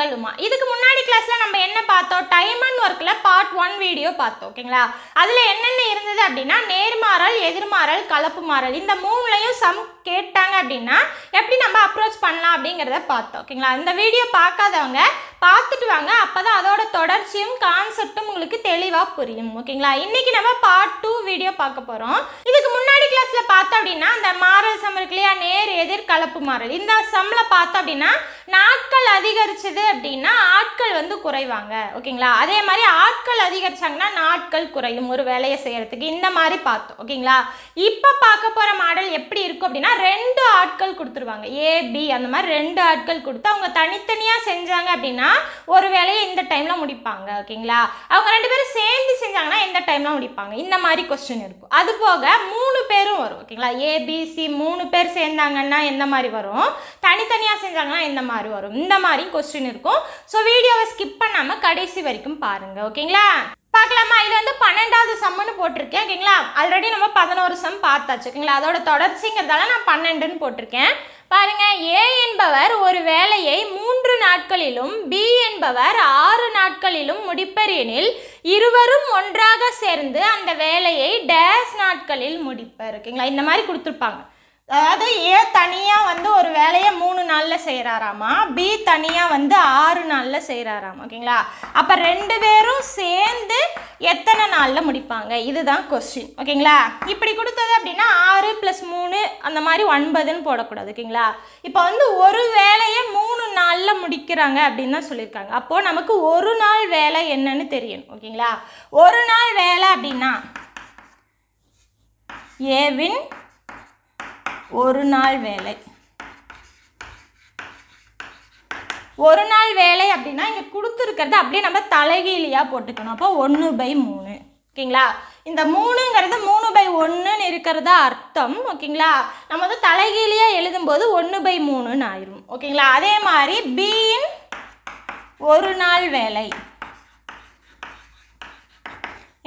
நாங்கள் இதுக்கு முன்னாடி கிளாஸில் நம்ம என்ன பார்த்தோம் டைம் அண்ட் ஒர்க்கில் பார்ட் ஒன் வீடியோ பார்த்தோம் ஓகேங்களா அதில் என்னென்ன இருந்தது அப்படின்னா நேர்மாறல் எதிர்மாறல் கலப்பு மாறல் இந்த மூணுலையும் சம் கேட்டாங்க அப்படின்னா எப்படி நம்ம அப்ரோச் பண்ணலாம் அப்படிங்கிறத பார்த்தோம் ஓகேங்களா இந்த வீடியோ பார்க்காதவங்க பார்த்துட்டு வாங்க அப்போ தான் அதோட தொடர்ச்சியும் கான்செப்டும் உங்களுக்கு தெளிவாக புரியும் ஓகேங்களா இன்றைக்கி நம்ம பார்ட் டூ வீடியோ பார்க்க போகிறோம் இதுக்கு முன்னாடி கிளாஸில் பார்த்தோம் அப்படின்னா அந்த மாறல் சம் இருக்கு இல்லையா நேர் எதிர் கலப்பு மாறல் இந்த சம்மில் பார்த்தோம் அப்படின்னா நாட்கள் அதிகரிச்சது அப்படின்னா ஆட்கள் வந்து குறைவாங்க ஓகேங்களா அதே மாதிரி ஆட்கள் அதிகரிச்சாங்கன்னா நாட்கள் குறையும் ஒரு வேலையை செய்கிறதுக்கு இந்த மாதிரி பார்த்தோம் ஓகேங்களா இப்போ பார்க்க போகிற மாடல் எப்படி இருக்கும் அப்படின்னா ரெண்டு ஆட்கள் கொடுத்துருவாங்க ஏபி அந்த மாதிரி ரெண்டு ஆட்கள் கொடுத்து அவங்க தனித்தனியாக செஞ்சாங்க அப்படின்னா ஒரு வேலையை இந்த டைமில் முடிப்பாங்க ஓகேங்களா அவங்க ரெண்டு பேரும் சேர்ந்து செஞ்சாங்கன்னா இந்த டைமில் முடிப்பாங்க இந்த மாதிரி கொஸ்டின் இருக்கும் அது போக மூணு பேரும் வரும் ஓகேங்களா ஏபிசி மூணு பேர் சேர்ந்தாங்கன்னா எந்த மாதிரி வரும் தனித்தனியாக செஞ்சாங்கன்னா எந்த மாதிரி வரும் இந்த மாதிரி கொஸ்டின் இருக்கும் ஸோ வீடியோவை ஸ்கிப் பண்ணாமல் கடைசி வரைக்கும் பாருங்கள் ஓகேங்களா பார்க்கலாமா இது வந்து பன்னெண்டாவது சம்முன்னு போட்டிருக்கேன் ஓகேங்களா ஆல்ரெடி நம்ம பதினோரு சம் பார்த்தாச்சு ஓகேங்களா அதோட தொடர்ச்சிங்கிறதால நான் பன்னெண்டுன்னு போட்டிருக்கேன் பாருங்க ஏ என்பவர் ஒரு வேலையை மூன்று நாட்களிலும் பி என்பவர் ஆறு நாட்களிலும் முடிப்பர் எனில் இருவரும் ஒன்றாக சேர்ந்து அந்த வேலையை டேஸ் நாட்களில் முடிப்பர் ஓகேங்களா இந்த மாதிரி கொடுத்துருப்பாங்க அதாவது ஏ தனியாக வந்து ஒரு வேலையை மூணு நாளில் செய்கிறாராமா பி தனியாக வந்து ஆறு நாளில் செய்கிறாராம் ஓகேங்களா அப்போ ரெண்டு பேரும் சேர்ந்து எத்தனை நாளில் முடிப்பாங்க இதுதான் கொஸ்டின் ஓகேங்களா இப்படி கொடுத்தது அப்படின்னா ஆறு ப்ளஸ் மூணு அந்த மாதிரி ஒன்பதுன்னு போடக்கூடாது ஓகேங்களா இப்போ வந்து ஒரு வேலையை மூணு நாளில் முடிக்கிறாங்க அப்படின்னு தான் சொல்லியிருக்காங்க அப்போது நமக்கு ஒரு நாள் வேலை என்னன்னு தெரியணும் ஓகேங்களா ஒரு நாள் வேலை அப்படின்னா ஏவின் ஒரு நாள் வேலை ஒரு நாள் வேலை அப்படின்னா இங்கே கொடுத்துருக்கிறது அப்படியே நம்ம தலைகீழியாக போட்டுக்கணும் அப்போ ஒன்று பை மூணு ஓகேங்களா இந்த மூணுங்கிறது மூணு பை ஒன்றுன்னு இருக்கிறதா அர்த்தம் ஓகேங்களா நம்ம வந்து தலைகீழியாக எழுதும்போது ஒன்று பை மூணுன்னு ஆயிரும் ஓகேங்களா அதே மாதிரி பீன் ஒரு நாள் வேலை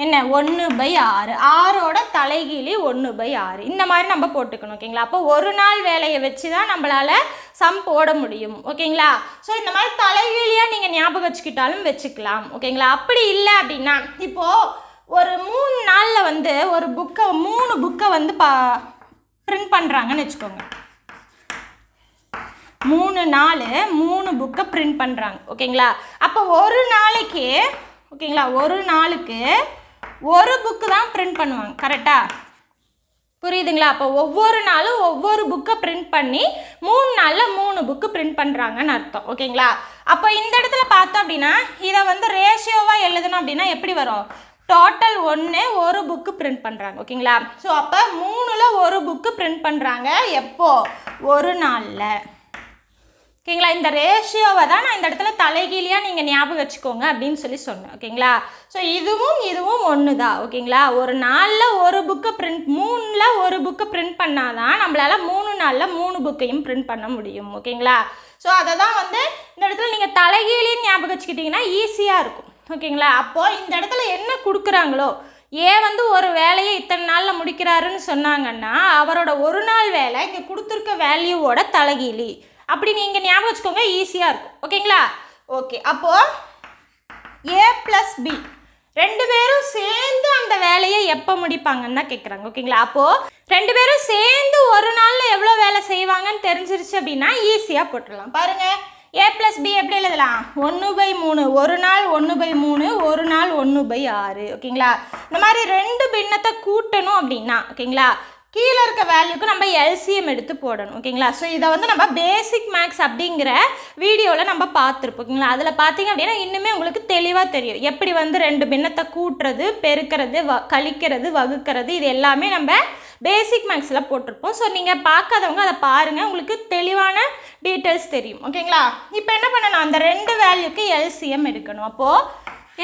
என்ன ஒன்று பை ஆறு ஆறோட தலைகீழி ஒன்று பை ஆறு இந்த மாதிரி நம்ம போட்டுக்கணும் ஓகேங்களா அப்போ ஒரு நாள் வேலையை வச்சு தான் நம்மளால் சம் போட முடியும் ஓகேங்களா ஸோ இந்த மாதிரி தலைகீழியாக நீங்கள் ஞாபகம் வச்சுக்கிட்டாலும் வச்சுக்கலாம் ஓகேங்களா அப்படி இல்லை அப்படின்னா இப்போது ஒரு மூணு நாளில் வந்து ஒரு புக்கை மூணு புக்கை வந்து பா ப்ரிண்ட் பண்ணுறாங்கன்னு வச்சுக்கோங்க மூணு நாள் மூணு புக்கை ப்ரிண்ட் பண்ணுறாங்க ஓகேங்களா அப்போ ஒரு நாளைக்கு ஓகேங்களா ஒரு நாளுக்கு ஒரு புக்கு தான் பிரிண்ட் பண்ணுவாங்க கரெக்டாக புரியுதுங்களா அப்போ ஒவ்வொரு நாளும் ஒவ்வொரு புக்கை பிரிண்ட் பண்ணி மூணு நாளில் மூணு புக்கு பிரிண்ட் பண்ணுறாங்கன்னு அர்த்தம் ஓகேங்களா அப்போ இந்த இடத்துல பார்த்தோம் அப்படின்னா இதை வந்து ரேஷியோவாக எழுதணும் அப்படின்னா எப்படி வரும் டோட்டல் ஒன்று ஒரு புக்கு பிரிண்ட் பண்ணுறாங்க ஓகேங்களா ஸோ அப்போ மூணில் ஒரு புக்கு பிரிண்ட் பண்ணுறாங்க எப்போது ஒரு நாளில் ஓகேங்களா இந்த ரேஷியோவை தான் நான் இந்த இடத்துல தலைகீழியாக நீங்கள் ஞாபகம் வச்சுக்கோங்க அப்படின்னு சொல்லி சொன்னேன் ஓகேங்களா ஸோ இதுவும் இதுவும் ஒன்று தான் ஓகேங்களா ஒரு நாளில் ஒரு புக்கை பிரிண்ட் மூணில் ஒரு புக்கு பிரிண்ட் பண்ணால் தான் நம்மளால் மூணு நாளில் மூணு புக்கையும் பிரிண்ட் பண்ண முடியும் ஓகேங்களா ஸோ அதை தான் வந்து இந்த இடத்துல நீங்கள் தலைகீழின்னு ஞாபகம் வச்சுக்கிட்டிங்கன்னா ஈஸியாக இருக்கும் ஓகேங்களா அப்போது இந்த இடத்துல என்ன கொடுக்குறாங்களோ ஏ வந்து ஒரு வேலையை இத்தனை நாளில் முடிக்கிறாருன்னு சொன்னாங்கன்னா அவரோட ஒரு நாள் வேலை இங்கே கொடுத்துருக்க வேல்யூவோட தலைகீழி அப்படி நீங்கள் ஞாபகம் வச்சுக்கோங்க ஈஸியாக இருக்கும் ஓகேங்களா ஓகே அப்போது ஏ ப்ளஸ் பி ரெண்டு பேரும் சேர்ந்து அந்த வேலையை எப்போ முடிப்பாங்கன்னு தான் கேட்குறாங்க ஓகேங்களா அப்போது ரெண்டு பேரும் சேர்ந்து ஒரு நாளில் எவ்வளோ வேலை செய்வாங்கன்னு தெரிஞ்சிருச்சு அப்படின்னா ஈஸியாக போட்டுடலாம் பாருங்கள் ஏ ப்ளஸ் பி எப்படி எழுதலாம் ஒன்று பை மூணு ஒரு நாள் ஒன்று பை மூணு ஒரு நாள் ஒன்று பை ஆறு ஓகேங்களா இந்த மாதிரி ரெண்டு பின்னத்தை கூட்டணும் அப்படின்னா ஓகேங்களா கீழே இருக்க வேல்யூக்கு நம்ம எல்சிஎம் எடுத்து போடணும் ஓகேங்களா ஸோ இதை வந்து நம்ம பேசிக் மேக்ஸ் அப்படிங்கிற வீடியோவில் நம்ம பார்த்துருப்போம் ஓகேங்களா அதில் பார்த்தீங்க அப்படின்னா இன்னுமே உங்களுக்கு தெளிவாக தெரியும் எப்படி வந்து ரெண்டு பின்னத்தை கூட்டுறது பெருக்கிறது வ கழிக்கிறது வகுக்கிறது இது எல்லாமே நம்ம பேசிக் மேக்ஸில் போட்டிருப்போம் ஸோ நீங்கள் பார்க்காதவங்க அதை பாருங்கள் உங்களுக்கு தெளிவான டீட்டெயில்ஸ் தெரியும் ஓகேங்களா இப்போ என்ன பண்ணணும் அந்த ரெண்டு வேல்யூக்கு எல்சிஎம் எடுக்கணும் அப்போது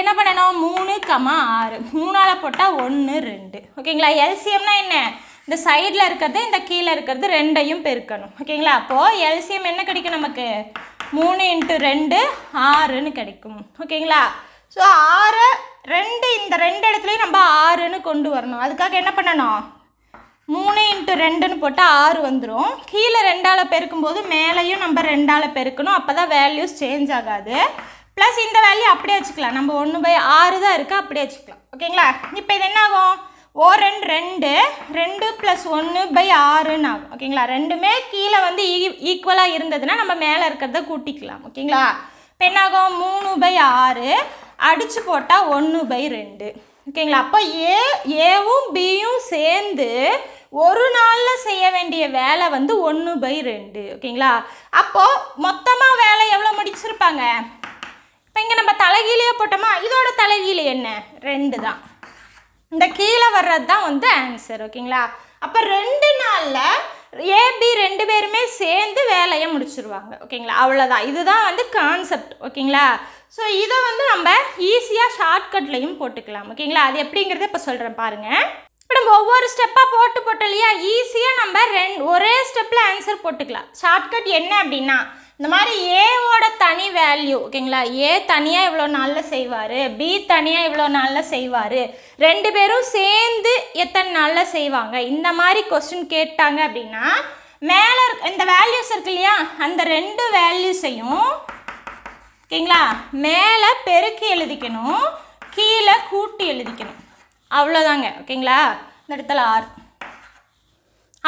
என்ன பண்ணணும் மூணு கமா ஆறு மூணால் போட்டால் ஒன்று ரெண்டு ஓகேங்களா எல்சிஎம்னா என்ன இந்த சைடில் இருக்கிறது இந்த கீழே இருக்கிறது ரெண்டையும் பெருக்கணும் ஓகேங்களா அப்போது எல்சிஎம் என்ன கிடைக்கும் நமக்கு மூணு இன்ட்டு ரெண்டு ஆறுன்னு கிடைக்கும் ஓகேங்களா ஸோ ஆறு ரெண்டு இந்த ரெண்டு இடத்துலையும் நம்ம ஆறுன்னு கொண்டு வரணும் அதுக்காக என்ன பண்ணணும் மூணு இன்ட்டு ரெண்டுன்னு போட்டால் ஆறு வந்துடும் கீழே ரெண்டால் பெருக்கும்போது மேலேயும் நம்ம ரெண்டால் பெருக்கணும் அப்போ தான் வேல்யூஸ் சேஞ்ச் ஆகாது ப்ளஸ் இந்த வேல்யூ அப்படியே வச்சுக்கலாம் நம்ம ஒன்று பை ஆறு தான் இருக்குது அப்படியே வச்சுக்கலாம் ஓகேங்களா இப்போ இது என்ன ஆகும் ஓரன் ரெண்டு ரெண்டு ப்ளஸ் ஒன்று பை ஆறுன்னு ஆகும் ஓகேங்களா ரெண்டுமே கீழே வந்து ஈக்குவலாக e, இருந்ததுன்னா நம்ம மேலே இருக்கிறத கூட்டிக்கலாம் ஓகேங்களா பெண்ணாகும் மூணு பை ஆறு அடித்து போட்டால் ஒன்று பை ரெண்டு ஓகேங்களா அப்போ ஏ ஏவும் பியும் சேர்ந்து ஒரு நாளில் செய்ய வேண்டிய வேலை வந்து ஒன்று பை ரெண்டு ஓகேங்களா அப்போது மொத்தமாக வேலை எவ்வளோ முடிச்சிருப்பாங்க இப்போ இங்கே நம்ம தலைகீழே போட்டோமா இதோட தலைகீழே என்ன ரெண்டு தான் இந்த கீழே வர்றது தான் வந்து ஆன்சர் ஓகேங்களா அப்போ ரெண்டு நாளில் ஏபி ரெண்டு பேருமே சேர்ந்து வேலையை முடிச்சுருவாங்க ஓகேங்களா அவ்வளோதான் இதுதான் வந்து கான்செப்ட் ஓகேங்களா ஸோ இதை வந்து நம்ம ஈஸியாக ஷார்ட்கட்லையும் போட்டுக்கலாம் ஓகேங்களா அது எப்படிங்கிறத இப்போ சொல்கிறேன் பாருங்கள் இப்போ நம்ம ஒவ்வொரு ஸ்டெப்பாக போட்டு போட்டோம் இல்லையா ஈஸியாக நம்ம ரெண்டு ஒரே ஸ்டெப்பில் ஆன்சர் போட்டுக்கலாம் ஷார்ட்கட் என்ன அப்படின்னா இந்த மாதிரி ஏவோட தனி வேல்யூ ஓகேங்களா ஏ தனியாக இவ்வளோ நாளில் செய்வார் பி தனியாக இவ்வளோ நாளில் செய்வார் ரெண்டு பேரும் சேர்ந்து எத்தனை நாளில் செய்வாங்க இந்த மாதிரி கொஸ்டின் கேட்டாங்க அப்படின்னா மேலே இந்த வேல்யூஸ் இருக்கு இல்லையா அந்த ரெண்டு வேல்யூஸையும் ஓகேங்களா மேலே பெருக்கி எழுதிக்கணும் கீழே கூட்டி எழுதிக்கணும் அவ்வளோதாங்க ஓகேங்களா இந்த இடத்துல ஆறு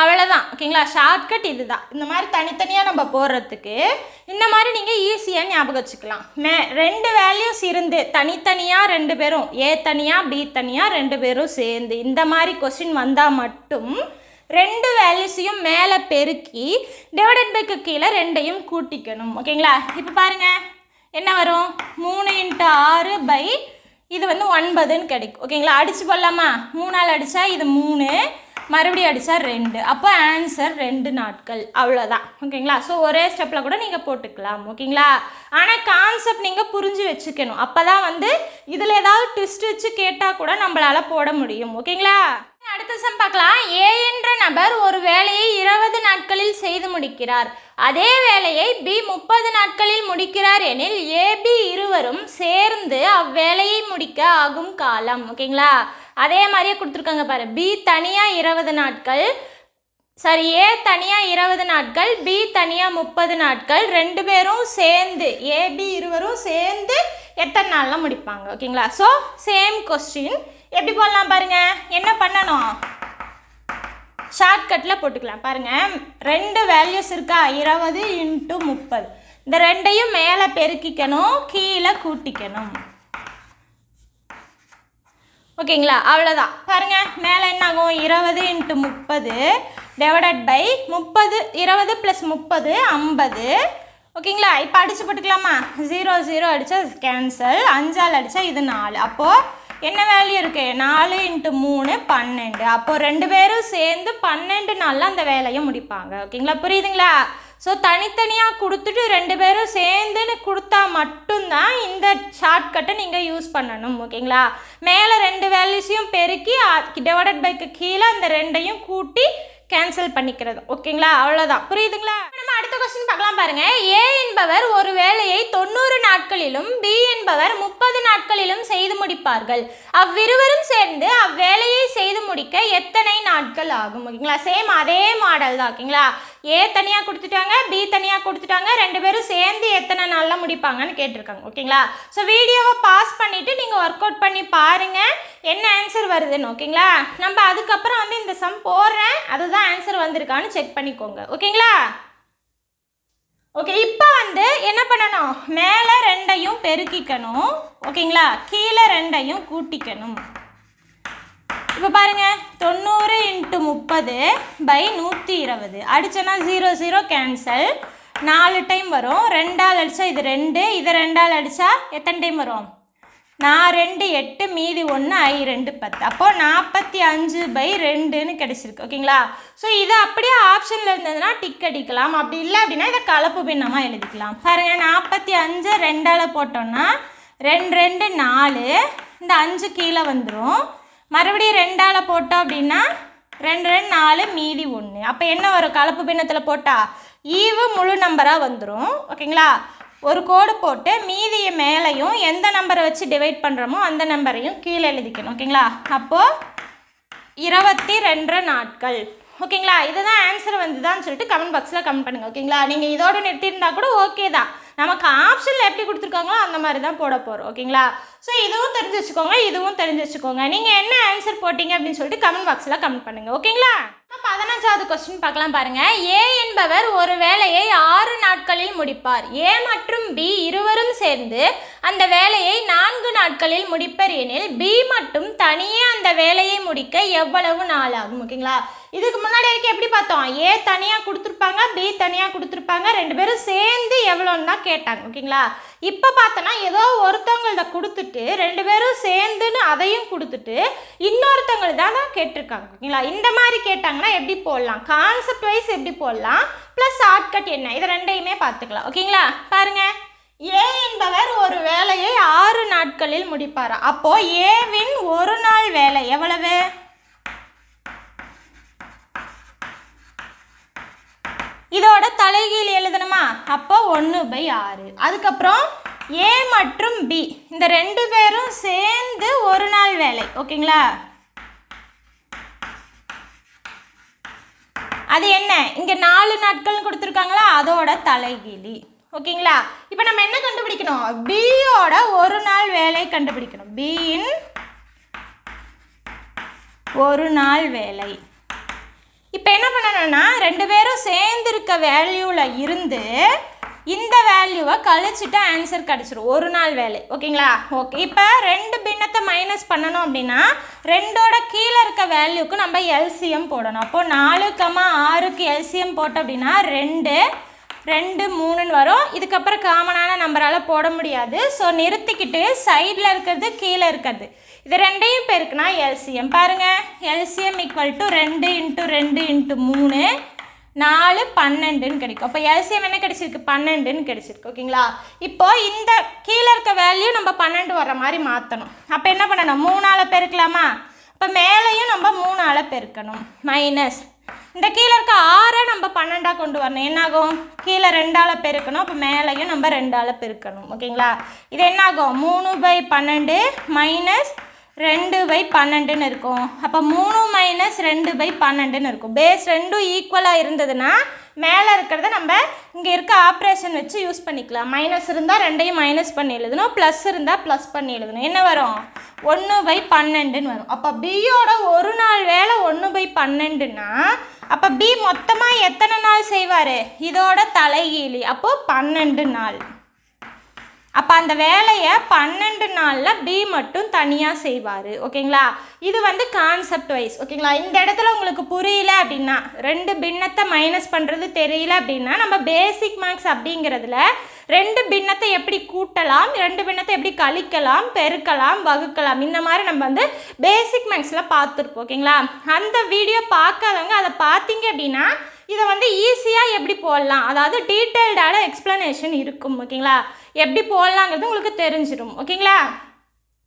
அவ்வளோதான் ஓகேங்களா ஷார்ட்கட் இது தான் இந்த மாதிரி தனித்தனியாக நம்ம போடுறதுக்கு இந்த மாதிரி நீங்கள் ஈஸியாக ஞாபகம் வச்சுக்கலாம் மே ரெண்டு வேல்யூஸ் இருந்து தனித்தனியாக ரெண்டு பேரும் ஏ தனியாக பி தனியாக ரெண்டு பேரும் சேர்ந்து இந்த மாதிரி கொஸ்டின் வந்தால் மட்டும் ரெண்டு வேல்யூஸையும் மேலே பெருக்கி டிவைடட் பைக்கு கீழே ரெண்டையும் கூட்டிக்கணும் ஓகேங்களா இப்போ பாருங்கள் என்ன வரும் மூணு இன்ட்டு ஆறு பை இது வந்து ஒன்பதுன்னு கிடைக்கும் ஓகேங்களா அடித்து போடலாமா மூணால் அடித்தா இது மூணு மறுபடியும் அடித்தா ரெண்டு அப்போ ஆன்சர் ரெண்டு நாட்கள் அவ்வளோதான் ஓகேங்களா ஸோ ஒரே ஸ்டெப்பில் கூட நீங்கள் போட்டுக்கலாம் ஓகேங்களா ஆனால் கான்செப்ட் நீங்கள் புரிஞ்சு வச்சுக்கணும் அப்போ தான் வந்து இதில் ஏதாவது ட்விஸ்ட் வச்சு கேட்டால் கூட நம்மளால் போட முடியும் ஓகேங்களா அடுத்த சம் பார்க்கலாம் ஏ என்ற நபர் ஒரு வேலையை இருபது நாட்களில் செய்து முடிக்கிறார் அதே வேலையை பி முப்பது நாட்களில் முடிக்கிறார் எனில் ஏபி இருவரும் சேர்ந்து அவ்வேலையை முடிக்க ஆகும் காலம் ஓகேங்களா அதே மாதிரியே கொடுத்துருக்காங்க பாரு பி தனியாக இருபது நாட்கள் சரி ஏ தனியாக இருபது நாட்கள் பி தனியாக முப்பது நாட்கள் ரெண்டு பேரும் சேர்ந்து ஏ பி இருவரும் சேர்ந்து எத்தனை நாளில் முடிப்பாங்க ஓகேங்களா ஸோ சேம் கொஸ்டின் எப்படி போடலாம் பாருங்கள் என்ன பண்ணணும் ஷார்ட்கட்டில் போட்டுக்கலாம் பாருங்கள் ரெண்டு வேல்யூஸ் இருக்கா இருபது இன்ட்டு முப்பது இந்த ரெண்டையும் மேலே பெருக்கிக்கணும் கீழே கூட்டிக்கணும் ஓகேங்களா அவ்வளோதான் பாருங்கள் மேலே என்ன ஆகும் இருபது இன்ட்டு முப்பது டிவைடட் பை முப்பது இருபது ப்ளஸ் முப்பது ஐம்பது ஓகேங்களா இப்போ அடித்து போட்டுக்கலாமா ஜீரோ ஜீரோ அடித்தா கேன்சல் அஞ்சால் அடித்தா இது நாலு அப்போது என்ன வேல்யூ இருக்குது நாலு இன்ட்டு மூணு பன்னெண்டு அப்போது ரெண்டு பேரும் சேர்ந்து பன்னெண்டு நாளில் அந்த வேலையை முடிப்பாங்க ஓகேங்களா புரியுதுங்களா ஸோ தனித்தனியாக கொடுத்துட்டு ரெண்டு பேரும் சேர்ந்துன்னு கொடுத்தா மட்டும்தான் இந்த ஷார்ட்கட்டை நீங்கள் யூஸ் பண்ணணும் ஓகேங்களா மேலே ரெண்டு வேல்யூஸையும் பெருக்கி டிவைடட் பைக்கு கீழே அந்த ரெண்டையும் கூட்டி கேன்சல் பண்ணிக்கிறது ஓகேங்களா அவ்வளோதான் புரியுதுங்களா நம்ம அடுத்த கொஸ்டின் பார்க்கலாம் பாருங்க ஏ என்பவர் ஒரு வேலையை தொண்ணூறு நாட்களிலும் பி என்பவர் முப்பது நாட்களிலும் செய்து முடிப்பார்கள் அவ்விருவரும் சேர்ந்து அவ்வேலையை முடிக்க எத்தனை நாட்கள் ஆகும் ஓகேங்களா சேம் அதே மாடல் தான் ஓகேங்களா ஏ தனியாக கொடுத்துட்டாங்க பி தனியாக கொடுத்துட்டாங்க ரெண்டு பேரும் சேர்ந்து எத்தனை நாளில் முடிப்பாங்கன்னு கேட்டிருக்காங்க ஓகேங்களா ஸோ வீடியோவை பாஸ் பண்ணிவிட்டு நீங்கள் ஒர்க் அவுட் பண்ணி பாருங்கள் என்ன ஆன்சர் வருதுன்னு ஓகேங்களா நம்ம அதுக்கப்புறம் வந்து இந்த சம் போடுறேன் அதுதான் ஆன்சர் வந்திருக்கான்னு செக் பண்ணிக்கோங்க ஓகேங்களா ஓகே இப்போ வந்து என்ன பண்ணணும் மேலே ரெண்டையும் பெருக்கிக்கணும் ஓகேங்களா கீழே ரெண்டையும் கூட்டிக்கணும் இப்போ பாருங்கள் தொண்ணூறு இன்ட்டு முப்பது பை நூற்றி இருபது அடித்தோன்னா ஜீரோ ஜீரோ கேன்சல் நாலு டைம் வரும் ரெண்டால் அடித்தா இது ரெண்டு இதை ரெண்டால் அடித்தா எத்தனை டைம் வரும் நான் ரெண்டு எட்டு மீதி ஒன்று ஐ ரெண்டு பத்து அப்போது நாற்பத்தி அஞ்சு பை ரெண்டுன்னு கிடச்சிருக்கு ஓகேங்களா ஸோ இது அப்படியே ஆப்ஷனில் இருந்ததுன்னா டிக் அடிக்கலாம் அப்படி இல்லை அப்படின்னா இதை கலப்பு பின்னமாக எழுதிக்கலாம் பாருங்கள் நாற்பத்தி அஞ்சு ரெண்டால் போட்டோன்னா ரெண்டு ரெண்டு நாலு இந்த அஞ்சு கீழே வந்துடும் மறுபடியும் ரெண்டால் போட்டோம் அப்படின்னா ரெண்டு ரெண்டு நாலு மீதி ஒன்று அப்போ என்ன வரும் கலப்பு பின்னத்தில் போட்டால் ஈவு முழு நம்பராக வந்துடும் ஓகேங்களா ஒரு கோடு போட்டு மீதியை மேலேயும் எந்த நம்பரை வச்சு டிவைட் பண்ணுறோமோ அந்த நம்பரையும் கீழே எழுதிக்கணும் ஓகேங்களா அப்போது இருபத்தி ரெண்டு நாட்கள் ஓகேங்களா இதுதான் ஆன்சர் வந்து தான் சொல்லிட்டு கமெண்ட் பாக்ஸில் கமெண்ட் பண்ணுங்கள் ஓகேங்களா நீங்கள் இதோடு நிறுத்தியிருந்தா கூட ஓகே தான் நமக்கு ஆப்ஷனில் எப்படி கொடுத்துருக்காங்களோ அந்த மாதிரி தான் போட போகிறோம் ஓகேங்களா ஸோ இதுவும் தெரிஞ்சு வச்சுக்கோங்க இதுவும் தெரிஞ்சு வச்சுக்கோங்க நீங்கள் என்ன ஆன்சர் போட்டிங்க அப்படின்னு சொல்லிட்டு கமெண்ட் பாக்ஸில் கமெண்ட் பண்ணுங்கள் ஓகேங்களா பதினஞ்சாவது கொஸ்டின் பார்க்கலாம் பாருங்க ஏ என்பவர் ஒரு வேலையை ஆறு நாட்களில் முடிப்பார் ஏ மற்றும் பி இருவரும் சேர்ந்து அந்த வேலையை நான்கு நாட்களில் முடிப்பர் எனில் பி மட்டும் தனியே அந்த வேலையை முடிக்க எவ்வளவு நாள் ஆகும் ஓகேங்களா இதுக்கு முன்னாடி வரைக்கும் எப்படி பார்த்தோம் ஏ தனியாக கொடுத்துருப்பாங்க பி தனியாக கொடுத்துருப்பாங்க ரெண்டு பேரும் சேர்ந்து எவ்வளோன்னு தான் கேட்டாங்க ஓகேங்களா இப்போ பார்த்தோன்னா ஏதோ ஒருத்தவங்கள்ட்ட கொடுத்துட்டு ரெண்டு பேரும் சேர்ந்துன்னு அதையும் கொடுத்துட்டு இன்னொருத்தவங்கள்தான் தான் கேட்டிருக்காங்க ஓகேங்களா இந்த மாதிரி கேட்டாங்கன்னா எப்படி போடலாம் கான்செப்ட் வைஸ் எப்படி போடலாம் ப்ளஸ் ஷார்ட்கட் என்ன இதை ரெண்டையுமே பார்த்துக்கலாம் ஓகேங்களா பாருங்கள் ஏ என்பவர் ஒரு வேலையை ஆறு நாட்களில் முடிப்பார் அப்போது ஏவின் ஒரு நாள் வேலை எவ்வளவு இதோட தலைகீழ் எழுதணுமா அப்போ ஒன்று பை ஆறு அதுக்கப்புறம் ஏ மற்றும் பி இந்த ரெண்டு பேரும் சேர்ந்து ஒரு நாள் வேலை ஓகேங்களா அது என்ன இங்கே நாலு நாட்கள்னு கொடுத்துருக்காங்களா அதோட தலைகீழி ஓகேங்களா இப்போ நம்ம என்ன கண்டுபிடிக்கணும் பியோட ஒரு நாள் வேலை கண்டுபிடிக்கணும் பியின் ஒரு நாள் வேலை இப்போ என்ன பண்ணணும்னா ரெண்டு பேரும் சேர்ந்துருக்க வேல்யூவில் இருந்து இந்த வேல்யூவை கழிச்சுட்டு ஆன்சர் கிடச்சிரும் ஒரு நாள் வேலை ஓகேங்களா ஓகே இப்போ ரெண்டு பின்னத்தை மைனஸ் பண்ணணும் அப்படின்னா ரெண்டோட கீழே இருக்க வேல்யூக்கு நம்ம எல்சிஎம் போடணும் அப்போது நாலு கமா ஆறுக்கு எல்சிஎம் போட்டோம் அப்படின்னா ரெண்டு ரெண்டு மூணுன்னு வரும் இதுக்கப்புறம் காமனான நம்பரால் போட முடியாது ஸோ நிறுத்திக்கிட்டு சைடில் இருக்கிறது கீழே இருக்கிறது இது ரெண்டையும் பேருக்குனா எல்சிஎம் பாருங்கள் எல்சிஎம் ஈக்குவல் டு ரெண்டு இன்ட்டு ரெண்டு இன்ட்டு மூணு நாலு பன்னெண்டுன்னு கிடைக்கும் அப்போ எல்சிஎம் என்ன கிடைச்சிருக்கு பன்னெண்டுன்னு கிடைச்சிருக்கு ஓகேங்களா இப்போ இந்த கீழே இருக்க வேல்யூ நம்ம பன்னெண்டு வர மாதிரி மாற்றணும் அப்போ என்ன பண்ணணும் மூணால் பெருக்கலாமா இப்போ மேலேயும் நம்ம மூணால் பெருக்கணும் மைனஸ் இந்த கீழே இருக்க ஆறை நம்ம பன்னெண்டாக கொண்டு வரணும் என்னாகும் கீழே ரெண்டால் பெருக்கணும் அப்போ மேலேயும் நம்ம ரெண்டால் பெருக்கணும் ஓகேங்களா இது என்னாகும் மூணு பை பன்னெண்டு மைனஸ் ரெண்டு பை பன்னெண்டுன்னு இருக்கும் அப்போ மூணு மைனஸ் ரெண்டு பை பன்னெண்டுன்னு இருக்கும் பேஸ் ரெண்டும் ஈக்குவலாக இருந்ததுன்னா மேலே இருக்கிறத நம்ம இங்கே இருக்க ஆப்ரேஷன் வச்சு யூஸ் பண்ணிக்கலாம் மைனஸ் இருந்தால் ரெண்டையும் மைனஸ் பண்ணி எழுதணும் ப்ளஸ் இருந்தால் ப்ளஸ் பண்ணி எழுதணும் என்ன வரும் ஒன்று பை பன்னெண்டுன்னு வரும் அப்போ பியோட ஒரு நாள் வேலை ஒன்று பை பன்னெண்டுன்னா அப்போ பி மொத்தமாக எத்தனை நாள் செய்வார் இதோட தலைகீழி அப்போது பன்னெண்டு நாள் அப்போ அந்த வேலையை பன்னெண்டு நாளில் பி மட்டும் தனியாக செய்வார் ஓகேங்களா இது வந்து கான்செப்ட் வைஸ் ஓகேங்களா இந்த இடத்துல உங்களுக்கு புரியல அப்படின்னா ரெண்டு பின்னத்தை மைனஸ் பண்ணுறது தெரியல அப்படின்னா நம்ம பேசிக் மேக்ஸ் அப்படிங்கிறதுல ரெண்டு பின்னத்தை எப்படி கூட்டலாம் ரெண்டு பின்னத்தை எப்படி கழிக்கலாம் பெருக்கலாம் வகுக்கலாம் இந்த மாதிரி நம்ம வந்து பேசிக் மேக்ஸில் பார்த்துருப்போம் ஓகேங்களா அந்த வீடியோ பார்க்காதவங்க அதை பார்த்தீங்க அப்படின்னா இதை வந்து ஈஸியாக எப்படி போடலாம் அதாவது டீட்டெயில்டான எக்ஸ்ப்ளனேஷன் இருக்கும் ஓகேங்களா எப்படி போடலாங்கிறது உங்களுக்கு தெரிஞ்சிடும் ஓகேங்களா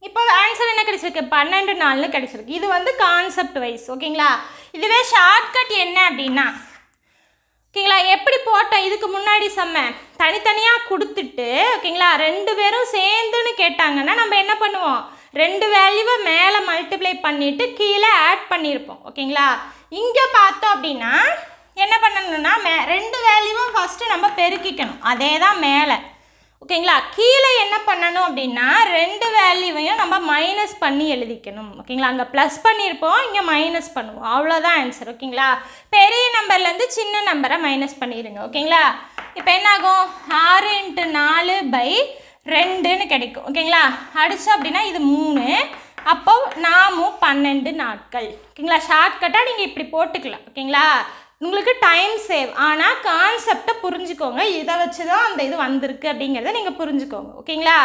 இப்போ ஆன்சர் என்ன கிடைச்சிருக்கு பன்னெண்டு நாள்னு கிடைச்சிருக்கு இது வந்து கான்செப்ட் வைஸ் ஓகேங்களா இதுவே ஷார்ட்கட் என்ன அப்படின்னா ஓகேங்களா எப்படி போட்டோம் இதுக்கு முன்னாடி செம்ம தனித்தனியாக கொடுத்துட்டு ஓகேங்களா ரெண்டு பேரும் சேர்ந்துன்னு கேட்டாங்கன்னா நம்ம என்ன பண்ணுவோம் ரெண்டு வேல்யூவை மேலே மல்டிப்ளை பண்ணிவிட்டு கீழே ஆட் பண்ணியிருப்போம் ஓகேங்களா இங்கே பார்த்தோம் அப்படின்னா என்ன பண்ணணும்னா மே ரெண்டு வேல்யூவும் ஃபஸ்ட்டு நம்ம பெருக்கிக்கணும் அதே தான் மேலே ஓகேங்களா கீழே என்ன பண்ணணும் அப்படின்னா ரெண்டு வேல்யூவையும் நம்ம மைனஸ் பண்ணி எழுதிக்கணும் ஓகேங்களா அங்கே ப்ளஸ் பண்ணியிருப்போம் இங்கே மைனஸ் பண்ணுவோம் அவ்வளோதான் ஆன்சர் ஓகேங்களா பெரிய நம்பர்லேருந்து சின்ன நம்பரை மைனஸ் பண்ணிடுங்க ஓகேங்களா இப்போ என்னாகும் ஆறு இன்ட்டு நாலு பை ரெண்டுன்னு கிடைக்கும் ஓகேங்களா அடித்தோம் அப்படின்னா இது மூணு அப்போது நாமும் பன்னெண்டு நாட்கள் ஓகேங்களா ஷார்ட்கட்டாக நீங்கள் இப்படி போட்டுக்கலாம் ஓகேங்களா உங்களுக்கு டைம் சேவ் ஆனால் கான்செப்டை புரிஞ்சுக்கோங்க இதை வச்சு தான் அந்த இது வந்திருக்கு அப்படிங்கிறத நீங்கள் புரிஞ்சுக்கோங்க ஓகேங்களா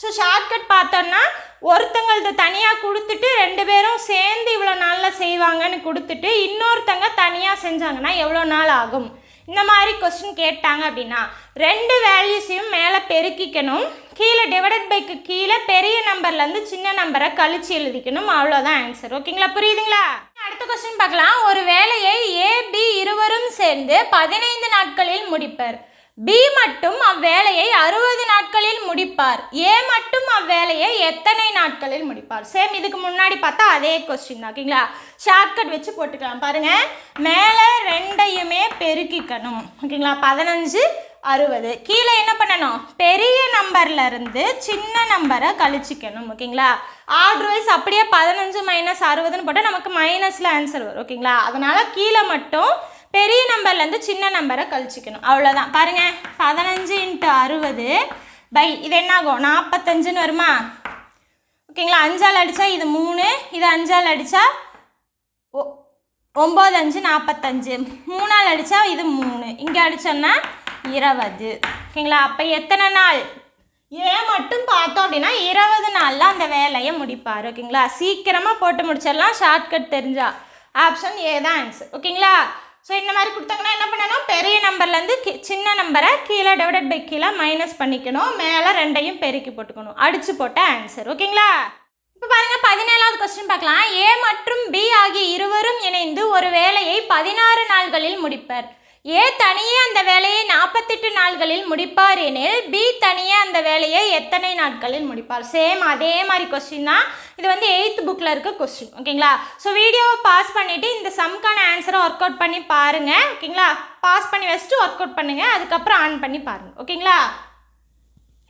ஸோ ஷார்ட்கட் பார்த்தோன்னா ஒருத்தங்கள்ட்ட தனியாக கொடுத்துட்டு ரெண்டு பேரும் சேர்ந்து இவ்வளோ நாளில் செய்வாங்கன்னு கொடுத்துட்டு இன்னொருத்தங்க தனியாக செஞ்சாங்கன்னா எவ்வளோ நாள் ஆகும் இந்த மாதிரி கொஸ்டின் கேட்டாங்க அப்படின்னா ரெண்டு வேல்யூஸையும் மேலே பெருக்கிக்கணும் கீழே டிவைடட் பைக்கு கீழே பெரிய நம்பர்லேருந்து சின்ன நம்பரை கழிச்சு எழுதிக்கணும் அவ்வளோதான் ஆன்சர் ஓகேங்களா புரியுதுங்களா அடுத்த கொஸ்டின் பார்க்கலாம் ஒரு வேலையை ஏபி இருவரும் சேர்ந்து பதினைந்து நாட்களில் முடிப்பர் பி மட்டும் அவ்வேலையை அறுபது நாட்களில் முடிப்பார் ஏ மட்டும் அவ்வேலையை எத்தனை நாட்களில் முடிப்பார் சேம் இதுக்கு முன்னாடி பார்த்தா அதே கொஸ்டின் தான் ஓகேங்களா ஷார்ட்கட் வச்சு போட்டுக்கலாம் பாருங்கள் மேலே ரெண்டையுமே பெருக்கிக்கணும் ஓகேங்களா பதினஞ்சு அறுபது கீழே என்ன பண்ணணும் பெரிய நம்பர்லேருந்து சின்ன நம்பரை கழிச்சிக்கணும் ஓகேங்களா ஆர்டர் வைஸ் அப்படியே பதினஞ்சு மைனஸ் அறுபதுன்னு போட்டால் நமக்கு மைனஸில் ஆன்சர் வரும் ஓகேங்களா அதனால் கீழே மட்டும் பெரிய நம்பர்லேருந்து சின்ன நம்பரை கழிச்சிக்கணும் அவ்வளோதான் பாருங்கள் பதினஞ்சு இன்ட்டு அறுபது பை இது என்னாகும் நாற்பத்தஞ்சுன்னு வருமா ஓகேங்களா அஞ்சால் அடித்தா இது மூணு இது அஞ்சால் அடித்தா ஒ ஒம்பது அஞ்சு நாற்பத்தஞ்சு மூணால் அடித்தா இது மூணு இங்கே அடித்தோன்னா இருபது ஓகேங்களா அப்போ எத்தனை நாள் ஏன் மட்டும் பார்த்தோம் அப்படின்னா இருபது நாளில் அந்த வேலையை முடிப்பார் ஓகேங்களா சீக்கிரமாக போட்டு முடிச்சிடலாம் ஷார்ட்கட் தெரிஞ்சா ஆப்ஷன் ஏ தான் ஆன்சர் ஓகேங்களா ஸோ இந்த மாதிரி கொடுத்தாங்கன்னா என்ன பண்ணணும் பெரிய நம்பர்லேருந்து சின்ன நம்பரை கீழே டிவைடட் பை கீழே மைனஸ் பண்ணிக்கணும் மேலே ரெண்டையும் பெருக்கி போட்டுக்கணும் அடித்து போட்ட ஆன்சர் ஓகேங்களா இப்போ பாருங்கள் பதினேழாவது கொஸ்டின் பார்க்கலாம் ஏ மற்றும் பி ஆகிய இருவரும் இணைந்து ஒரு வேலையை பதினாறு நாள்களில் முடிப்பர் ஏ தனியே அந்த வேலையை நாற்பத்தெட்டு நாள்களில் முடிப்பார் எனில் பி தனியே அந்த வேலையை எத்தனை நாட்களில் முடிப்பார் சேம் அதே மாதிரி கொஸ்டின் தான் இது வந்து எயித்து புக்கில் இருக்க கொஸ்டின் ஓகேங்களா ஸோ வீடியோவை பாஸ் பண்ணிவிட்டு இந்த சம்கான ஆன்சரை ஒர்க் அவுட் பண்ணி பாருங்கள் ஓகேங்களா பாஸ் பண்ணி வச்சுட்டு ஒர்க் அவுட் பண்ணுங்கள் அதுக்கப்புறம் ஆன் பண்ணி பாருங்கள் ஓகேங்களா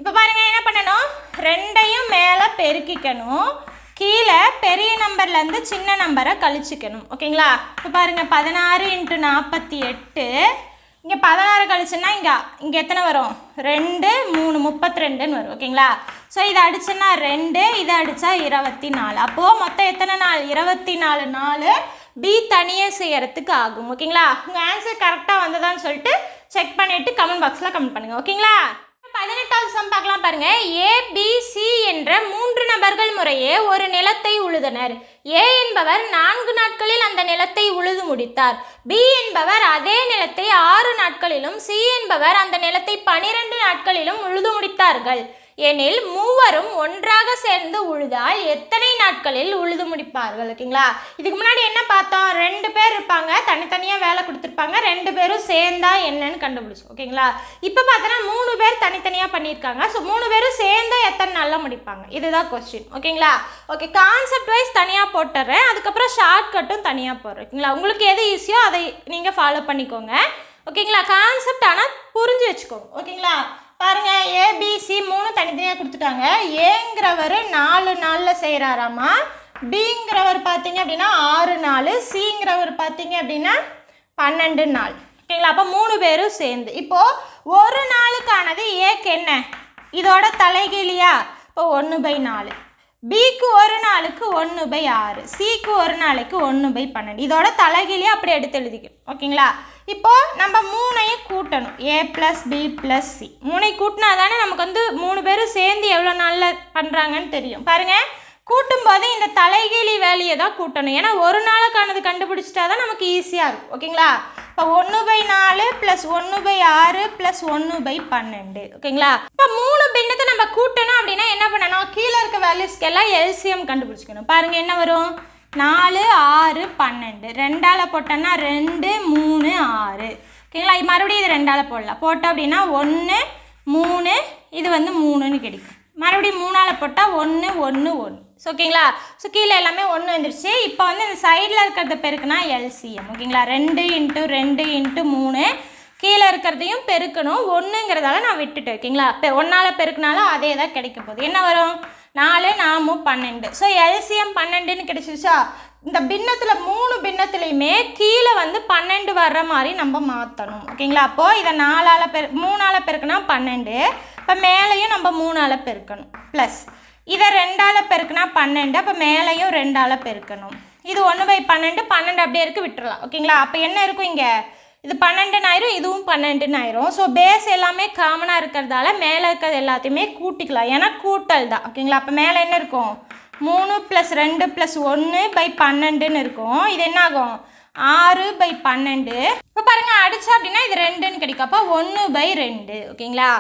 இப்போ பாருங்கள் என்ன பண்ணணும் ரெண்டையும் மேலே பெருக்கிக்கணும் கீழே பெரிய நம்பர்லேருந்து சின்ன நம்பரை கழிச்சிக்கணும் ஓகேங்களா இப்போ பாருங்கள் பதினாறு இன்ட்டு நாற்பத்தி எட்டு இங்கே பதினாறு கழிச்சுன்னா இங்கே இங்கே எத்தனை வரும் ரெண்டு மூணு முப்பத்தி ரெண்டுன்னு வரும் ஓகேங்களா ஸோ இதை அடிச்சுன்னா ரெண்டு இதை அடித்தா இருபத்தி நாலு அப்போது மொத்தம் எத்தனை நாள் இருபத்தி நாலு நாள் பி தனியாக செய்கிறதுக்கு ஆகும் ஓகேங்களா உங்கள் ஆன்சர் கரெக்டாக வந்ததான்னு சொல்லிட்டு செக் பண்ணிவிட்டு கமெண்ட் பாக்ஸில் கமெண்ட் பண்ணுங்கள் ஓகேங்களா பதினெட்டாவது சம் பார்க்கலாம் பாருங்க ஏபிசி என்ற மூன்று நபர்கள் முறையே ஒரு நிலத்தை உழுதனர் ஏ என்பவர் நான்கு நாட்களில் அந்த நிலத்தை உழுது முடித்தார் பி என்பவர் அதே நிலத்தை ஆறு நாட்களிலும் சி என்பவர் அந்த நிலத்தை பனிரெண்டு நாட்களிலும் உழுது முடித்தார்கள் எனில் மூவரும் ஒன்றாக சேர்ந்து உழுதால் எத்தனை நாட்களில் உழுது முடிப்பார்கள் ஓகேங்களா இதுக்கு முன்னாடி என்ன பார்த்தோம் ரெண்டு பேர் இருப்பாங்க தனித்தனியாக வேலை கொடுத்துருப்பாங்க ரெண்டு பேரும் சேர்ந்தா என்னன்னு கண்டுபிடிச்சோம் ஓகேங்களா இப்போ பார்த்தோன்னா மூணு பேர் தனித்தனியாக பண்ணியிருக்காங்க ஸோ மூணு பேரும் சேர்ந்தா எத்தனை நாளில் முடிப்பாங்க இதுதான் கொஸ்டின் ஓகேங்களா ஓகே கான்செப்ட் வைஸ் தனியாக போட்டுறேன் அதுக்கப்புறம் ஷார்ட் கட்டும் தனியாக போடுறேன் ஓகேங்களா உங்களுக்கு எது ஈஸியோ அதை நீங்கள் ஃபாலோ பண்ணிக்கோங்க ஓகேங்களா கான்செப்ட் ஆனால் புரிஞ்சு வச்சுக்கோங்க ஓகேங்களா பாருங்கள் ஏபிசி மூணு தனித்தனியாக கொடுத்துட்டாங்க ஏங்கிறவர் நாலு நாளில் செய்கிறாராமா பிங்கிறவர் பார்த்தீங்க அப்படின்னா ஆறு நாள் சிங்கிறவர் பார்த்தீங்க அப்படின்னா பன்னெண்டு நாள் ஓகேங்களா அப்போ மூணு பேரும் சேர்ந்து இப்போது ஒரு நாளுக்கானது ஏக்கு என்ன இதோட தலைகீழியா இப்போ ஒன்று பை நாலு பிக்கு ஒரு நாளுக்கு ஒன்று பை ஆறு சிக்கு ஒரு நாளைக்கு ஒன்று பை பன்னெண்டு இதோட தலைகீழியாக அப்படி எடுத்து எழுதிக்கணும் ஓகேங்களா இப்போ நம்ம மூணையும் கூட்டணும் A plus B plus C மூணை கூட்டினா தானே நமக்கு வந்து மூணு பேரும் சேர்ந்து எவ்வளோ நாளில் பண்ணுறாங்கன்னு தெரியும் பாருங்கள் கூட்டும் போது இந்த தலைகீழி வேலையை தான் கூட்டணும் ஏன்னா ஒரு நாளுக்கானது கண்டுபிடிச்சிட்டா தான் நமக்கு ஈஸியாக இருக்கும் ஓகேங்களா இப்போ ஒன்று பை நாலு ப்ளஸ் ஒன்று பை ஆறு ப்ளஸ் ஒன்று பை பன்னெண்டு ஓகேங்களா இப்போ மூணு பின்னத்தை நம்ம கூட்டணும் அப்படின்னா என்ன பண்ணணும் கீழே இருக்க வேல்யூஸ்க்கெல்லாம் எல்சிஎம் கண்டுபிடிச்சிக்கணும் பாருங்கள் என்ன வரும் நாலு ஆறு பன்னெண்டு ரெண்டால் போட்டோம்னா ரெண்டு மூணு ஆறு ஓகேங்களா மறுபடியும் இது ரெண்டால் போடலாம் போட்டோம் அப்படின்னா ஒன்று மூணு இது வந்து மூணுன்னு கிடைக்கும் மறுபடியும் மூணால் போட்டால் ஒன்று ஒன்று ஒன்று ஸோ ஓகேங்களா ஸோ கீழே எல்லாமே ஒன்று வந்துருச்சு இப்போ வந்து இந்த சைடில் இருக்கிறத பெருக்குனா எல்சிஎம் ஓகேங்களா ரெண்டு இன்ட்டு ரெண்டு இன்ட்டு மூணு கீழே இருக்கிறதையும் பெருக்கணும் ஒன்றுங்கிறதால நான் விட்டுட்டேன் ஓகேங்களா ஒன்றால் பெருக்கினாலும் அதே தான் கிடைக்க போகுது என்ன வரும் நாலு நாமு பன்னெண்டு ஸோ எல்சிஎம் பன்னெண்டுன்னு கிடச்சிச்சா இந்த பின்னத்தில் மூணு பின்னத்துலேயுமே கீழே வந்து பன்னெண்டு வர்ற மாதிரி நம்ம மாற்றணும் ஓகேங்களா அப்போது இதை நாலால் பெரு மூணால் பெருக்குனா பன்னெண்டு இப்போ மேலேயும் நம்ம மூணால் பெருக்கணும் ப்ளஸ் இதை ரெண்டால் பெருக்குனா பன்னெண்டு அப்போ மேலேயும் ரெண்டால் பெருக்கணும் இது ஒன்று பை பன்னெண்டு பன்னெண்டு அப்படியே இருக்குது விட்டுடலாம் ஓகேங்களா அப்போ என்ன இருக்கும் இங்கே இது பன்னெண்டுன்னு ஆயிரும் இதுவும் பன்னெண்டுன்னு ஆயிரும் ஸோ பேஸ் எல்லாமே காமனாக இருக்கிறதால மேலே இருக்கிறது எல்லாத்தையுமே கூட்டிக்கலாம் ஏன்னா கூட்டல் தான் ஓகேங்களா அப்போ மேலே என்ன இருக்கும் மூணு ப்ளஸ் ரெண்டு ப்ளஸ் ஒன்று பை பன்னெண்டுன்னு இருக்கும் இது என்ன ஆகும் ஆறு பை பன்னெண்டு இப்போ பாருங்கள் அடிச்சா அப்படின்னா இது ரெண்டுன்னு கிடைக்கும் அப்போ ஒன்று பை ரெண்டு ஓகேங்களா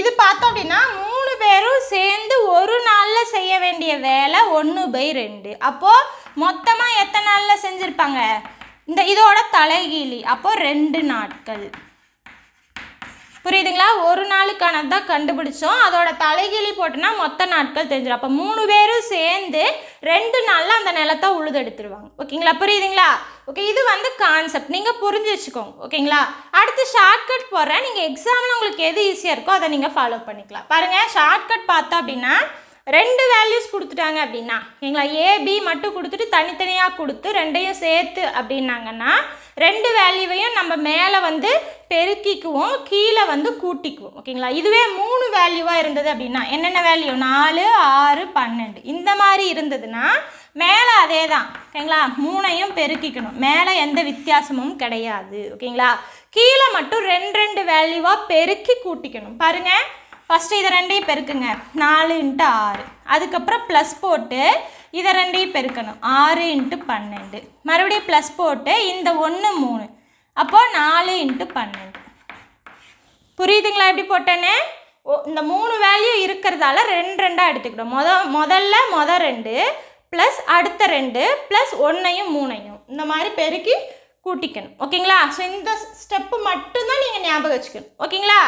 இது பார்த்தோம் அப்படின்னா மூணு பேரும் சேர்ந்து ஒரு நாளில் செய்ய வேண்டிய வேலை ஒன்று பை ரெண்டு அப்போது மொத்தமாக எத்தனை நாளில் செஞ்சுருப்பாங்க இந்த இதோட தலைகீழி அப்போது ரெண்டு நாட்கள் புரியுதுங்களா ஒரு நாளுக்கானது தான் கண்டுபிடிச்சோம் அதோட தலைகிழி போட்டோன்னா மொத்த நாட்கள் தெரிஞ்சிடும் அப்போ மூணு பேரும் சேர்ந்து ரெண்டு நாளில் அந்த நிலத்தை எடுத்துருவாங்க ஓகேங்களா புரியுதுங்களா ஓகே இது வந்து கான்செப்ட் நீங்கள் புரிஞ்சு வச்சுக்கோங்க ஓகேங்களா அடுத்து ஷார்ட்கட் போடுறேன் நீங்கள் எக்ஸாமில் உங்களுக்கு எது ஈஸியாக இருக்கோ அதை நீங்கள் ஃபாலோ பண்ணிக்கலாம் பாருங்கள் ஷார்ட்கட் பார்த்தோம் அப்படின்னா ரெண்டு வேல்யூஸ் கொடுத்துட்டாங்க அப்படின்னா எங்களா ஏபி மட்டும் கொடுத்துட்டு தனித்தனியாக கொடுத்து ரெண்டையும் சேர்த்து அப்படின்னாங்கன்னா ரெண்டு வேல்யூவையும் நம்ம மேலே வந்து பெருக்கிக்குவோம் கீழே வந்து கூட்டிக்குவோம் ஓகேங்களா இதுவே மூணு வேல்யூவாக இருந்தது அப்படின்னா என்னென்ன வேல்யூ நாலு ஆறு பன்னெண்டு இந்த மாதிரி இருந்ததுன்னா மேலே அதே தான் ஓகேங்களா மூணையும் பெருக்கிக்கணும் மேலே எந்த வித்தியாசமும் கிடையாது ஓகேங்களா கீழே மட்டும் ரெண்டு ரெண்டு வேல்யூவாக பெருக்கி கூட்டிக்கணும் பாருங்கள் ஃபஸ்ட்டு இதை ரெண்டையும் பெருக்குங்க நாலு இன்ட்டு ஆறு அதுக்கப்புறம் ப்ளஸ் போட்டு இதை ரெண்டையும் பெருக்கணும் ஆறு இன்ட்டு பன்னெண்டு மறுபடியும் ப்ளஸ் போட்டு இந்த ஒன்று மூணு அப்போது நாலு இன்ட்டு பன்னெண்டு புரியுதுங்களா எப்படி ஓ இந்த மூணு வேல்யூ இருக்கிறதால ரெண்டு ரெண்டாக எடுத்துக்கிட்டோம் மொத முதல்ல மொதல் ரெண்டு ப்ளஸ் அடுத்த ரெண்டு ப்ளஸ் ஒன்றையும் மூணையும் இந்த மாதிரி பெருக்கி கூட்டிக்கணும் ஓகேங்களா ஸோ இந்த ஸ்டெப்பு மட்டும்தான் நீங்கள் ஞாபகம் வச்சுக்கணும் ஓகேங்களா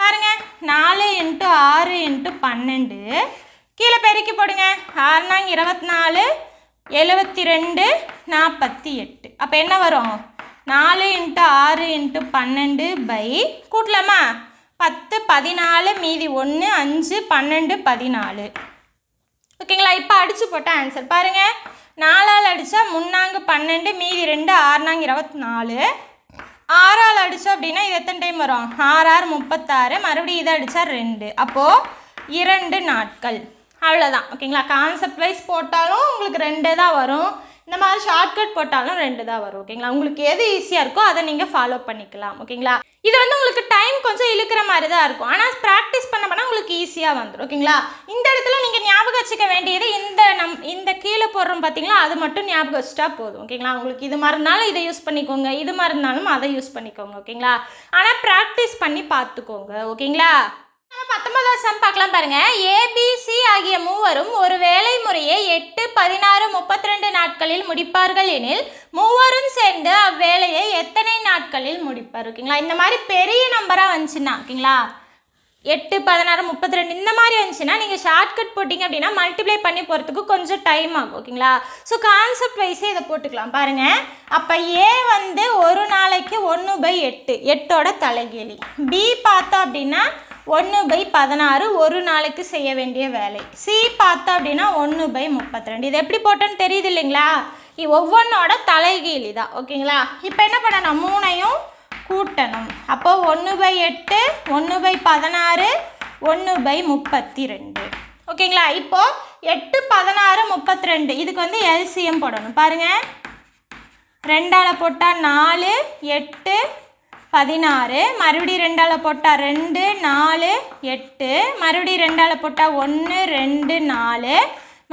பாருங்க நாலு இன்ட்டு ஆறு இன்ட்டு பன்னெண்டு கீழே பெருக்கி போடுங்க ஆறுனா இருபத்தி நாலு எழுபத்தி ரெண்டு நாற்பத்தி எட்டு அப்போ என்ன வரும் நாலு இன்ட்டு ஆறு இன்ட்டு பன்னெண்டு பை கூட்டலாமா பத்து பதினாலு மீதி ஒன்று அஞ்சு பன்னெண்டு பதினாலு ஓகேங்களா இப்போ அடித்து போட்டால் ஆன்சர் பாருங்கள் நாலால் அடித்தா முன்னாங்கு பன்னெண்டு மீதி ரெண்டு ஆறுனாங்க இருபத்தி நாலு ஆறால் அடித்தோம் அப்படின்னா இது எத்தனை டைம் வரும் ஆறு முப்பத்தாறு மறுபடியும் இதை அடித்தா ரெண்டு அப்போது இரண்டு நாட்கள் அவ்வளோதான் ஓகேங்களா கான்செப்ட் வைஸ் போட்டாலும் உங்களுக்கு ரெண்டு தான் வரும் இந்த மாதிரி ஷார்ட்கட் போட்டாலும் ரெண்டு தான் வரும் ஓகேங்களா உங்களுக்கு எது ஈஸியாக இருக்கோ அதை நீங்கள் ஃபாலோ பண்ணிக்கலாம் ஓகேங்களா இது வந்து உங்களுக்கு டைம் கொஞ்சம் இழுக்கிற மாதிரி தான் இருக்கும் ஆனால் ப்ராக்டிஸ் பண்ண பண்ணால் உங்களுக்கு ஈஸியாக வந்துடும் ஓகேங்களா இந்த இடத்துல நீங்கள் ஞாபகம் வச்சுக்க வேண்டியது இந்த நம் இந்த கீழே போடுறோம் பார்த்தீங்களா அது மட்டும் ஞாபகம் வச்சுட்டா போதும் ஓகேங்களா உங்களுக்கு இது மறந்தாலும் இதை யூஸ் பண்ணிக்கோங்க இது மறந்தாலும் இருந்தாலும் அதை யூஸ் பண்ணிக்கோங்க ஓகேங்களா ஆனால் ப்ராக்டிஸ் பண்ணி பார்த்துக்கோங்க ஓகேங்களா பத்தொன்பதாம் சம் பார்க்கலாம் பாருங்க ஏபிசி ஆகிய மூவரும் ஒரு வேலை முறையை எட்டு பதினாறு முப்பத்தி ரெண்டு நாட்களில் முடிப்பார்கள் எனில் மூவரும் சேர்ந்து அவ்வேலையை எத்தனை நாட்களில் முடிப்பார் ஓகேங்களா இந்த மாதிரி பெரிய நம்பராக வந்துச்சுன்னா ஓகேங்களா எட்டு பதினாறு முப்பத்தி ரெண்டு இந்த மாதிரி வந்துச்சுன்னா நீங்கள் ஷார்ட்கட் போட்டிங்க அப்படின்னா மல்டிப்ளை பண்ணி போகிறதுக்கு கொஞ்சம் டைம் ஆகும் ஓகேங்களா ஸோ கான்செப்ட் வைஸே இதை போட்டுக்கலாம் பாருங்கள் அப்போ ஏ வந்து ஒரு நாளைக்கு ஒன்று பை எட்டு எட்டோட தலைகேலி பி பார்த்தோம் அப்படின்னா ஒன்று பை பதினாறு ஒரு நாளைக்கு செய்ய வேண்டிய வேலை சி பார்த்தா அப்படின்னா ஒன்று பை முப்பத்தி ரெண்டு இது எப்படி போட்டோன்னு தெரியுது இல்லைங்களா ஒவ்வொன்றோட தலைகீழி தான் ஓகேங்களா இப்போ என்ன பண்ணணும் மூணையும் கூட்டணும் அப்போது ஒன்று பை எட்டு ஒன்று பை பதினாறு ஒன்று பை முப்பத்தி ரெண்டு ஓகேங்களா இப்போது எட்டு பதினாறு முப்பத்தி ரெண்டு இதுக்கு வந்து எல்சிஎம் போடணும் பாருங்கள் ரெண்டால் போட்டால் நாலு எட்டு பதினாறு மறுபடி ரெண்டால் போட்டால் ரெண்டு நாலு எட்டு மறுபடியும் ரெண்டால் போட்டால் ஒன்று ரெண்டு நாலு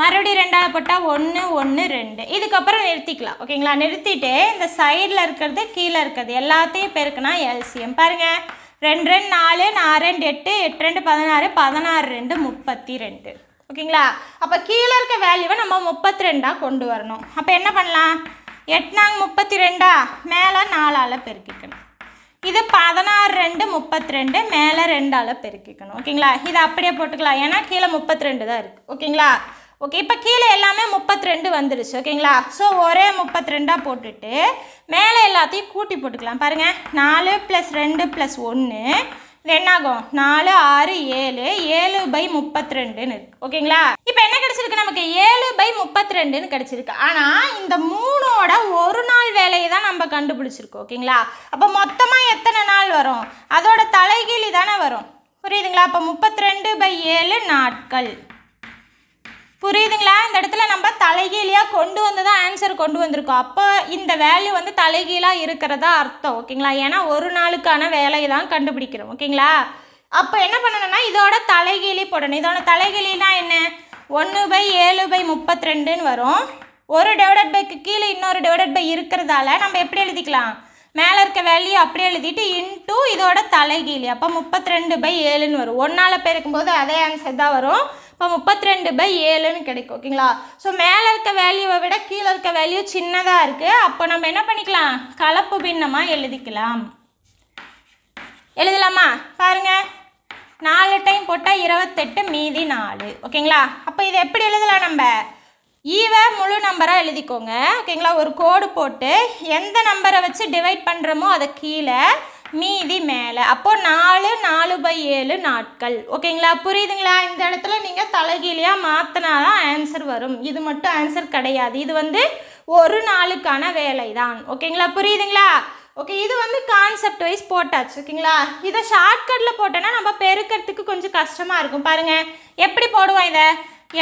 மறுபடியும் ரெண்டாவது போட்டால் ஒன்று ஒன்று ரெண்டு இதுக்கப்புறம் நிறுத்திக்கலாம் ஓகேங்களா நிறுத்திட்டு இந்த சைடில் இருக்கிறது கீழே இருக்கிறது எல்லாத்தையும் பெருக்கினா எல்சிஎம் பாருங்கள் ரெண்டு ரெண்டு நாலு நாலு ரெண்டு எட்டு எட்டு ரெண்டு பதினாறு பதினாறு ரெண்டு முப்பத்தி ரெண்டு ஓகேங்களா அப்போ கீழே இருக்க வேல்யூவை நம்ம முப்பத்தி ரெண்டாக கொண்டு வரணும் அப்போ என்ன பண்ணலாம் எட்டு நாங்கள் முப்பத்தி ரெண்டா மேலே நாலால் பெருக்கிக்கணும் இது பதினாறு ரெண்டு முப்பத்தி ரெண்டு மேலே ரெண்டால் பெருக்கிக்கணும் ஓகேங்களா இது அப்படியே போட்டுக்கலாம் ஏன்னா கீழே முப்பத்தி ரெண்டு தான் இருக்குது ஓகேங்களா ஓகே இப்போ கீழே எல்லாமே முப்பத்தி ரெண்டு வந்துருச்சு ஓகேங்களா ஸோ ஒரே முப்பத்தி ரெண்டாக போட்டுட்டு மேலே எல்லாத்தையும் கூட்டி போட்டுக்கலாம் பாருங்கள் நாலு ப்ளஸ் ரெண்டு ப்ளஸ் ஒன்று என்னாகும் நாலு ஆறு ஏழு ஏழு பை முப்பத்தி ரெண்டுன்னு இருக்கு ஓகேங்களா இப்போ என்ன கிடச்சிருக்கு நமக்கு ஏழு பை முப்பத்தி ரெண்டுன்னு கிடச்சிருக்கு ஆனால் இந்த மூணோட ஒரு நாள் வேலையை தான் நம்ம கண்டுபிடிச்சிருக்கோம் ஓகேங்களா அப்போ மொத்தமாக எத்தனை நாள் வரும் அதோட தலைகீழி தானே வரும் புரியுதுங்களா அப்போ முப்பத்தி ரெண்டு பை ஏழு நாட்கள் புரியுதுங்களா இந்த இடத்துல நம்ம தலைகீழியாக கொண்டு வந்து தான் ஆன்சர் கொண்டு வந்திருக்கோம் அப்போ இந்த வேல்யூ வந்து தலைகீழாக இருக்கிறதா அர்த்தம் ஓகேங்களா ஏன்னா ஒரு நாளுக்கான வேலையை தான் கண்டுபிடிக்கிறோம் ஓகேங்களா அப்போ என்ன பண்ணணும்னா இதோட தலைகீழி போடணும் இதோட தலைகீழினா என்ன ஒன்று பை ஏழு பை முப்பத்தி ரெண்டுன்னு வரும் ஒரு டிவைடட் பைக்கு கீழே இன்னொரு டிவைடட் பை இருக்கிறதால நம்ம எப்படி எழுதிக்கலாம் மேலே இருக்க வேல்யூ அப்படியே எழுதிட்டு இன்டூ இதோட தலைகீழி அப்போ முப்பத்தி ரெண்டு பை ஏழுன்னு வரும் ஒன்றால் பேருக்கும்போது அதே ஆன்சர் தான் வரும் இப்போ முப்பத்தி ரெண்டு பை ஏழுன்னு கிடைக்கும் ஓகேங்களா ஸோ மேலே இருக்க வேல்யூவை விட கீழே இருக்க வேல்யூ சின்னதாக இருக்குது அப்போ நம்ம என்ன பண்ணிக்கலாம் கலப்பு பின்னமாக எழுதிக்கலாம் எழுதலாமா பாருங்கள் நாலு டைம் போட்டால் இருபத்தெட்டு மீதி நாலு ஓகேங்களா அப்போ இதை எப்படி எழுதலாம் நம்ம ஈவை e முழு நம்பராக எழுதிக்கோங்க ஓகேங்களா ஒரு கோடு போட்டு எந்த நம்பரை வச்சு டிவைட் பண்ணுறோமோ அதை கீழே மீதி மேலே அப்போது நாலு நாலு பை ஏழு நாட்கள் ஓகேங்களா புரியுதுங்களா இந்த இடத்துல நீங்கள் தலைகீழியாக மாற்றினா தான் ஆன்சர் வரும் இது மட்டும் ஆன்சர் கிடையாது இது வந்து ஒரு நாளுக்கான வேலை தான் ஓகேங்களா புரியுதுங்களா ஓகே இது வந்து கான்செப்ட் வைஸ் போட்டாச்சு ஓகேங்களா இதை ஷார்ட்கட்டில் போட்டோன்னா நம்ம பெருக்கிறதுக்கு கொஞ்சம் கஷ்டமாக இருக்கும் பாருங்கள் எப்படி போடுவோம் இதை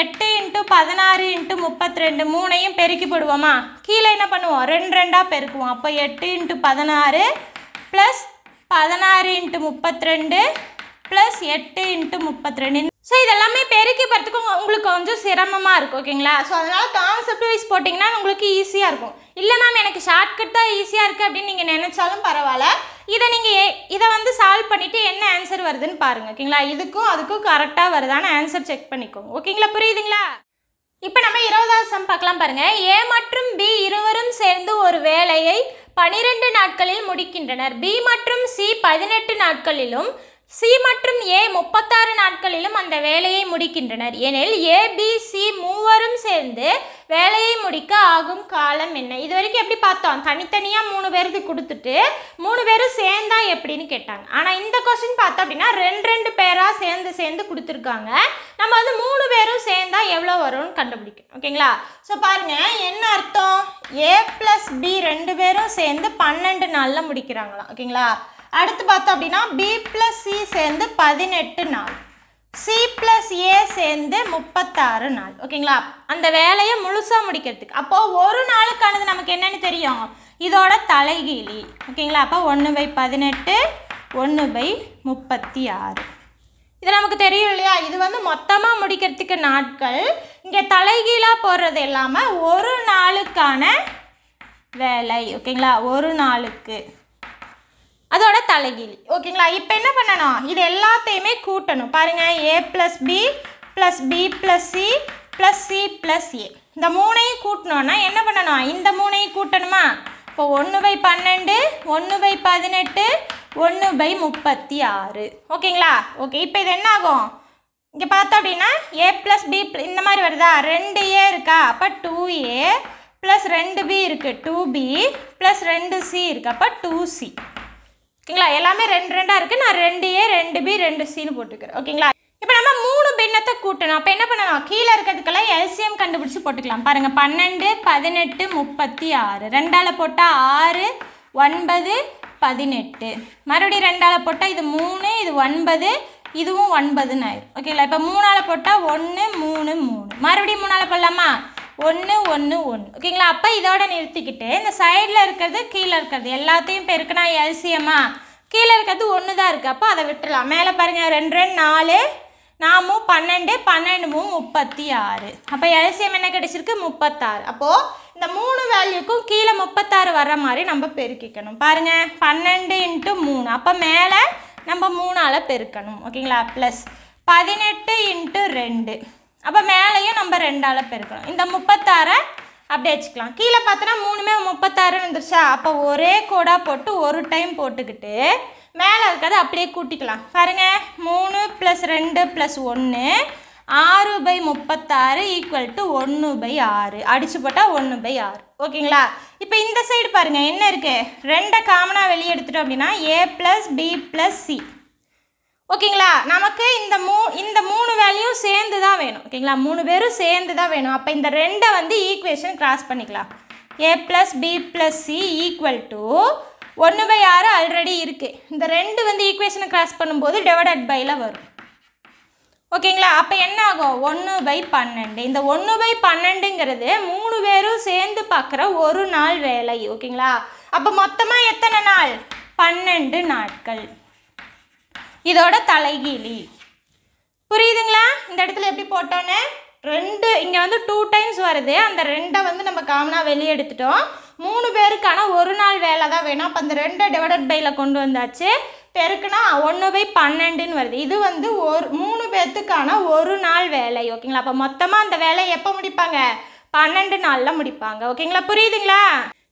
எட்டு இன்ட்டு பதினாறு இன்ட்டு முப்பத்தி ரெண்டு மூணையும் பெருக்கி போடுவோமா கீழே என்ன பண்ணுவோம் ரெண்டு ரெண்டாக பெருக்குவோம் அப்போ எட்டு இன்ட்டு பதினாறு ப்ளஸ் பதினாறு இன்ட்டு முப்பத்தி ரெண்டு ப்ளஸ் எட்டு இன்ட்டு முப்பத்தி ரெண்டு ஸோ இதெல்லாமே பெருக்கி பார்த்துக்கும் உங்களுக்கு கொஞ்சம் சிரமமாக இருக்கும் ஓகேங்களா ஸோ அதனால் கான்செப்ட் வைஸ் போட்டிங்கன்னா உங்களுக்கு ஈஸியாக இருக்கும் இல்லை மேம் எனக்கு ஷார்ட்கட் தான் ஈஸியாக இருக்குது அப்படின்னு நீங்கள் நினச்சாலும் பரவாயில்ல இதை நீங்கள் இதை வந்து சால்வ் பண்ணிவிட்டு என்ன ஆன்சர் வருதுன்னு பாருங்கள் ஓகேங்களா இதுக்கும் அதுக்கும் கரெக்டாக வருதான்னு ஆன்சர் செக் பண்ணிக்கோங்க ஓகேங்களா புரியுதுங்களா இப்போ நம்ம இருபதாவது சம் பார்க்கலாம் பாருங்கள் ஏ மற்றும் பி இருவரும் சேர்ந்து ஒரு வேலையை பனிரெண்டு நாட்களில் முடிக்கின்றனர் பி மற்றும் சி பதினெட்டு நாட்களிலும் சி மற்றும் ஏ முப்பத்தாறு நாட்களிலும் அந்த வேலையை முடிக்கின்றனர் எனில் ஏபிசி மூவரும் சேர்ந்து வேலையை முடிக்க ஆகும் காலம் என்ன இது வரைக்கும் எப்படி பார்த்தோம் தனித்தனியாக மூணு பேருக்கு கொடுத்துட்டு மூணு பேரும் சேர்ந்தா எப்படின்னு கேட்டாங்க ஆனால் இந்த கொஸ்டின் பார்த்தோம் அப்படின்னா ரெண்டு ரெண்டு பேராக சேர்ந்து சேர்ந்து கொடுத்துருக்காங்க நம்ம வந்து மூணு பேரும் சேர்ந்தா எவ்வளோ வரும்னு கண்டுபிடிக்கணும் ஓகேங்களா ஸோ பாருங்கள் என்ன அர்த்தம் ஏ ப்ளஸ் பி ரெண்டு பேரும் சேர்ந்து பன்னெண்டு நாளில் முடிக்கிறாங்களாம் ஓகேங்களா அடுத்து பார்த்தோம் அப்படின்னா பி ப்ளஸ் சி சேர்ந்து பதினெட்டு நாள் சி ப்ளஸ் ஏ சேர்ந்து முப்பத்தாறு நாள் ஓகேங்களா அந்த வேலையை முழுசாக முடிக்கிறதுக்கு அப்போது ஒரு நாளுக்கானது நமக்கு என்னென்னு தெரியும் இதோட தலைகீழி ஓகேங்களா அப்போ ஒன்று பை பதினெட்டு ஒன்று பை முப்பத்தி ஆறு இது நமக்கு தெரியும் இல்லையா இது வந்து மொத்தமாக முடிக்கிறதுக்கு நாட்கள் இங்கே தலைகீழாக போடுறது இல்லாமல் ஒரு நாளுக்கான வேலை ஓகேங்களா ஒரு நாளுக்கு அதோட தலைகீழி ஓகேங்களா இப்போ என்ன பண்ணணும் இது எல்லாத்தையுமே கூட்டணும் பாருங்கள் A plus B plus B plus C plus C plus A இந்த மூணையும் கூட்டினோன்னா என்ன பண்ணணும் இந்த மூணையும் கூட்டணுமா இப்போ ஒன்று பை பன்னெண்டு ஒன்று பை பதினெட்டு ஒன்று பை முப்பத்தி ஆறு ஓகேங்களா ஓகே இப்போ இது என்ன ஆகும் இங்கே பார்த்தோம் அப்படின்னா ஏ ப்ளஸ் பி இந்த மாதிரி வருதா ரெண்டு ஏ இருக்கா அப்போ டூ ஏ ப்ளஸ் ரெண்டு பி இருக்குது டூ பி ப்ளஸ் ரெண்டு சி இருக்கு அப்போ டூ சி ஓகேங்களா எல்லாமே ரெண்டு ரெண்டாக இருக்குது நான் ரெண்டு ஏ ரெண்டு பி ரெண்டு சின்னு போட்டுக்கிறேன் ஓகேங்களா இப்போ நம்ம மூணு பின்னத்தை கூட்டணும் அப்போ என்ன பண்ணணும் கீழே இருக்கிறதுக்கெல்லாம் எல்சிஎம் கண்டுபிடிச்சி போட்டுக்கலாம் பாருங்கள் பன்னெண்டு பதினெட்டு முப்பத்தி ஆறு ரெண்டால் போட்டால் ஆறு ஒன்பது பதினெட்டு மறுபடியும் ரெண்டால் போட்டால் இது மூணு இது ஒன்பது இதுவும் ஒன்பதுன்னு ஆயிரும் ஓகேங்களா இப்போ மூணால் போட்டால் ஒன்று மூணு மூணு மறுபடியும் மூணால் போடலாமா ஒன்று ஒன்று ஒன்று ஓகேங்களா அப்போ இதோட நிறுத்திக்கிட்டு இந்த சைடில் இருக்கிறது கீழே இருக்கிறது எல்லாத்தையும் பெருக்கினா எல்சியமா கீழே இருக்கிறது ஒன்று தான் இருக்குது அப்போ அதை விட்டுடலாம் மேலே பாருங்கள் ரெண்டு ரெண்டு நாலு நாமும் பன்னெண்டு பன்னெண்டு முப்பத்தி ஆறு அப்போ எல்சியம் என்ன கிடச்சிருக்கு முப்பத்தாறு அப்போது இந்த மூணு வேல்யூக்கும் கீழே முப்பத்தாறு வர்ற மாதிரி நம்ம பெருக்கிக்கணும் பாருங்கள் பன்னெண்டு இன்ட்டு மூணு அப்போ மேலே நம்ம மூணால் பெருக்கணும் ஓகேங்களா ப்ளஸ் பதினெட்டு இன்ட்டு ரெண்டு அப்போ மேலேயும் நம்ம ரெண்டால் பெருக்கலாம் இந்த முப்பத்தாறை அப்படியே வச்சுக்கலாம் கீழே பார்த்தோன்னா மூணுமே முப்பத்தாறு இருந்துருச்சா அப்போ ஒரே கோடா போட்டு ஒரு டைம் போட்டுக்கிட்டு மேலே இருக்கிறத அப்படியே கூட்டிக்கலாம் பாருங்கள் மூணு ப்ளஸ் ரெண்டு ப்ளஸ் ஒன்று ஆறு பை முப்பத்தாறு ஈக்குவல் டு ஒன்று பை ஆறு அடிச்சு போட்டால் ஒன்று பை ஆறு ஓகேங்களா இப்போ இந்த சைடு பாருங்கள் என்ன இருக்குது ரெண்டை காமனாக வெளியே எடுத்துட்டோம் அப்படின்னா A plus B plus C ஓகேங்களா நமக்கு இந்த மூ இந்த மூணு வேல்யூ சேர்ந்து தான் வேணும் ஓகேங்களா மூணு பேரும் சேர்ந்து தான் வேணும் அப்போ இந்த ரெண்டை வந்து ஈக்குவேஷன் கிராஸ் பண்ணிக்கலாம் A plus B plus C equal to ஒன்று பை ஆறு ஆல்ரெடி இருக்குது இந்த ரெண்டு வந்து ஈக்குவேஷனை கிராஸ் பண்ணும்போது டிவைடட் பையில் வரும் ஓகேங்களா அப்போ என்ன ஆகும் ஒன்று பை பன்னெண்டு இந்த ஒன்று பை பன்னெண்டுங்கிறது மூணு பேரும் சேர்ந்து பார்க்குற ஒரு நாள் வேலை ஓகேங்களா அப்போ மொத்தமாக எத்தனை நாள் பன்னெண்டு நாட்கள் இதோட தலைகீழி புரியுதுங்களா இந்த இடத்துல எப்படி போட்டோன்னு ரெண்டு இங்கே வந்து டூ டைம்ஸ் வருது அந்த ரெண்டை வந்து நம்ம காமனாக வெளியே எடுத்துட்டோம் மூணு பேருக்கான ஒரு நாள் வேலை தான் வேணும் அப்போ அந்த ரெண்டை டிவைடட் பையில் கொண்டு வந்தாச்சு பெருக்குனா ஒன்று பை பன்னெண்டுன்னு வருது இது வந்து ஒரு மூணு பேர்த்துக்கான ஒரு நாள் வேலை ஓகேங்களா அப்போ மொத்தமாக அந்த வேலையை எப்போ முடிப்பாங்க பன்னெண்டு நாளில் முடிப்பாங்க ஓகேங்களா புரியுதுங்களா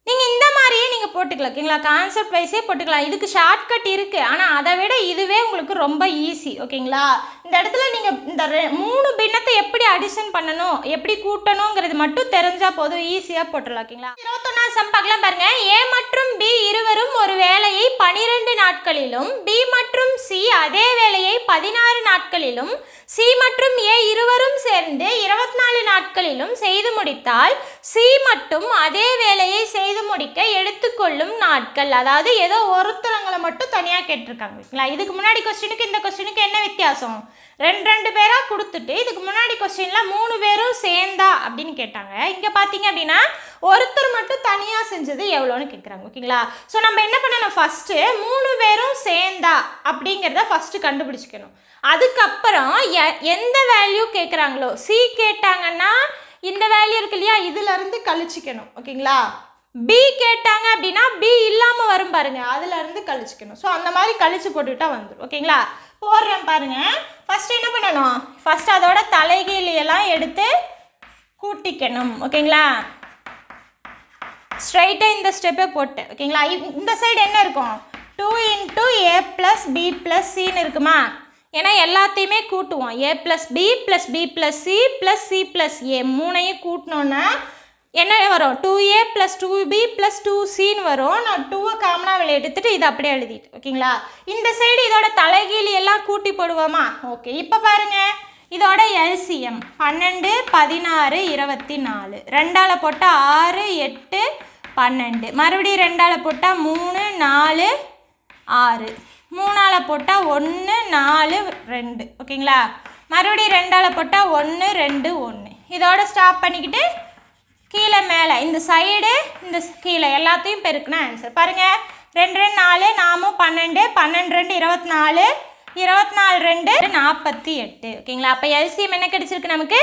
நீங்கள் இந்த மாதிரியே நீங்கள் போட்டுக்கலாம் ஓகேங்களா கான்செப்ட் வைஸே போட்டுக்கலாம் இதுக்கு ஷார்ட்கட் இருக்குது ஆனால் அதை விட இதுவே உங்களுக்கு ரொம்ப ஈஸி ஓகேங்களா இந்த இடத்துல நீங்கள் இந்த மூணு பின்னத்தை எப்படி அடிஷன் பண்ணணும் எப்படி கூட்டணுங்கிறது மட்டும் தெரிஞ்சால் போதும் ஈஸியாக போட்டுடலாம் ஓகேங்களா இருபத்தொன்னா சம் பார்க்கலாம் பாருங்கள் ஏ மற்றும் பி இருவரும் ஒரு வேலையை பனிரெண்டு நாட்களிலும் பி மற்றும் சி அதே வேலையை பதினாறு நாட்களிலும் சி மற்றும் ஏ இருவரும் சேர்ந்து இருபத்தி நாலு நாட்களிலும் செய்து முடித்தால் சி மட்டும் அதே வேலையை செய் செய்து முடிக்க எடுத்துக்கொள்ளும் நாட்கள் அதாவது ஏதோ ஒருத்தரங்களை மட்டும் தனியாக கேட்டிருக்காங்க ஓகேங்களா இதுக்கு முன்னாடி கொஸ்டினுக்கு இந்த கொஸ்டினுக்கு என்ன வித்தியாசம் ரெண்டு ரெண்டு பேராக கொடுத்துட்டு இதுக்கு முன்னாடி கொஸ்டினில் மூணு பேரும் சேர்ந்தா அப்படின்னு கேட்டாங்க இங்கே பார்த்தீங்க அப்படின்னா ஒருத்தர் மட்டும் தனியாக செஞ்சது எவ்வளோன்னு கேட்குறாங்க ஓகேங்களா ஸோ நம்ம என்ன பண்ணணும் ஃபஸ்ட்டு மூணு பேரும் சேர்ந்தா அப்படிங்கிறத ஃபஸ்ட்டு கண்டுபிடிச்சிக்கணும் அதுக்கப்புறம் எ எந்த வேல்யூ கேட்குறாங்களோ சி கேட்டாங்கன்னா இந்த வேல்யூ இருக்கு இல்லையா இதுலேருந்து கழிச்சிக்கணும் ஓகேங்களா பி கேட்டாங்க அப்படின்னா பி இல்லாமல் வரும் பாருங்க அதுலேருந்து கழிச்சுக்கணும் ஸோ அந்த மாதிரி கழிச்சு போட்டுக்கிட்டால் வந்துடும் ஓகேங்களா போடுறேன் பாருங்கள் ஃபஸ்ட்டு என்ன பண்ணணும் ஃபஸ்ட்டு அதோட தலைகீழியெல்லாம் எடுத்து கூட்டிக்கணும் ஓகேங்களா ஸ்ட்ரைட்டாக இந்த ஸ்டெப்பே போட்டு ஓகேங்களா இந்த சைடு என்ன இருக்கும் two into A plus B plus சின்னு இருக்குமா ஏன்னா எல்லாத்தையுமே கூட்டுவோம் A plus B plus B plus C plus C plus A மூணையும் கூட்டினோன்னா என்ன வரும் two A plus two B plus two சின்னு வரும் நான் டூவை காமனாக வெளியே எடுத்துகிட்டு இதை அப்படியே எழுதிட்டு ஓகேங்களா இந்த சைடு இதோட தலைகீழி எல்லாம் கூட்டி போடுவோமா ஓகே இப்போ பாருங்கள் இதோட எல்சிஎம் பன்னெண்டு பதினாறு இருபத்தி நாலு ரெண்டால் போட்டால் ஆறு எட்டு பன்னெண்டு மறுபடியும் ரெண்டால் போட்டால் மூணு நாலு ஆறு மூணால் போட்டால் ஒன்று நாலு ரெண்டு ஓகேங்களா மறுபடியும் ரெண்டால் போட்டால் ஒன்று ரெண்டு ஒன்று இதோட ஸ்டாப் பண்ணிக்கிட்டு கீழே மேலே இந்த சைடு இந்த கீழே எல்லாத்தையும் பெருக்குனா ஆன்சர் பாருங்கள் ரெண்டு ரெண்டு நாலு நாமும் பன்னெண்டு பன்னெண்டு ரெண்டு இருபத்தி நாலு இருபத்தி நாலு ரெண்டு நாற்பத்தி எட்டு ஓகேங்களா அப்போ எல்சிஎம் என்ன கிடைச்சிருக்கு நமக்கு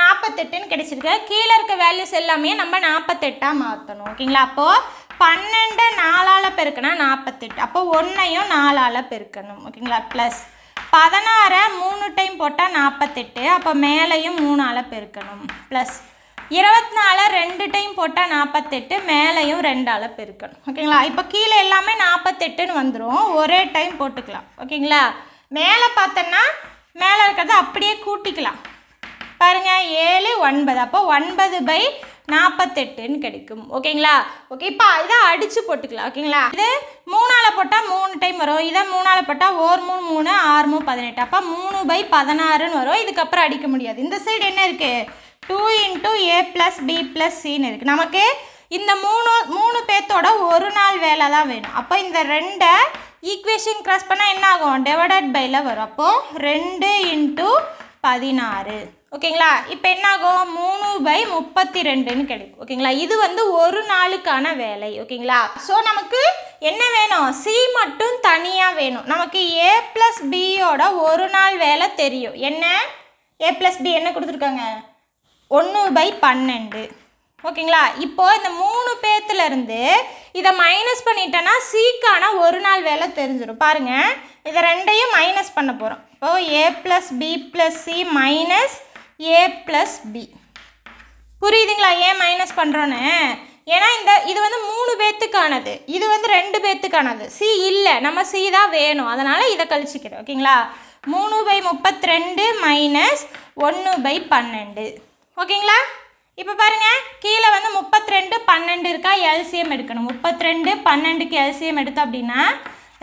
நாற்பத்தெட்டுன்னு கிடைச்சிருக்கு கீழே இருக்க வேல்யூஸ் எல்லாமே நம்ம நாற்பத்தெட்டாக மாற்றணும் ஓகேங்களா அப்போது பன்னெண்டு நாலால் பெருக்கினா நாற்பத்தெட்டு அப்போ ஒன்றையும் நாலால் பெருக்கணும் ஓகேங்களா ப்ளஸ் பதினாறை மூணு டைம் போட்டால் நாற்பத்தெட்டு அப்போ மேலேயும் மூணால் பெருக்கணும் ப்ளஸ் இருபத்தி நாலு ரெண்டு டைம் போட்டால் நாற்பத்தெட்டு மேலேயும் ரெண்டால் பெருக்கணும் ஓகேங்களா இப்போ கீழே எல்லாமே நாற்பத்தெட்டுன்னு வந்துடும் ஒரே டைம் போட்டுக்கலாம் ஓகேங்களா மேலே பார்த்தோன்னா மேலே இருக்கிறத அப்படியே கூட்டிக்கலாம் பாருங்கள் ஏழு ஒன்பது அப்போ ஒன்பது பை நாற்பத்தெட்டுன்னு கிடைக்கும் ஓகேங்களா ஓகே இப்போ இதை அடித்து போட்டுக்கலாம் ஓகேங்களா இது மூணால் போட்டால் மூணு டைம் வரும் இதை மூணால் போட்டால் ஓர் மூணு மூணு ஆறு மூணு பதினெட்டு அப்போ மூணு பை பதினாறுன்னு வரும் இதுக்கப்புறம் அடிக்க முடியாது இந்த சைடு என்ன இருக்குது two into A plus B plus சின்னு இருக்குது நமக்கு இந்த மூணு மூணு பேர்த்தோட ஒரு நாள் வேலை தான் வேணும் அப்போ இந்த ரெண்டை ஈக்குவேஷன் கிராஸ் பண்ணால் என்ன ஆகும் டிவைடட் பைல வரும் அப்போது ரெண்டு இன்ட்டு பதினாறு ஓகேங்களா இப்போ என்னாகும் மூணு பை முப்பத்தி ரெண்டுன்னு கிடைக்கும் ஓகேங்களா இது வந்து ஒரு நாளுக்கான வேலை ஓகேங்களா ஸோ நமக்கு என்ன வேணும் சி மட்டும் தனியாக வேணும் நமக்கு ஏ ப்ளஸ் பியோட ஒரு நாள் வேலை தெரியும் என்ன ஏ ப்ளஸ் பி என்ன கொடுத்துருக்காங்க ஒன்று பை பன்னெண்டு ஓகேங்களா இப்போது இந்த மூணு பேத்துலேருந்து இதை மைனஸ் பண்ணிட்டேன்னா சீக்கான ஒரு நாள் வேலை தெரிஞ்சிடும் பாருங்கள் இதை ரெண்டையும் மைனஸ் பண்ண போகிறோம் இப்போது A plus B plus C minus A plus B புரியுதுங்களா ஏன் மைனஸ் பண்ணுறோன்னு ஏன்னா இந்த இது வந்து மூணு பேர்த்துக்கானது இது வந்து ரெண்டு பேர்த்துக்கானது சி இல்லை நம்ம சி தான் வேணும் அதனால் இதை கழிச்சிக்கிறோம் ஓகேங்களா மூணு பை முப்பத்தி ரெண்டு மைனஸ் ஒன்று பை பன்னெண்டு ஓகேங்களா இப்போ பாருங்கள் கீழே வந்து ரெண்டு பன்னெண்டு இருக்கா எல்சிஎம் எடுக்கணும் ரெண்டு பன்னெண்டுக்கு எல்சிஎம் எடுத்தோம் அப்படின்னா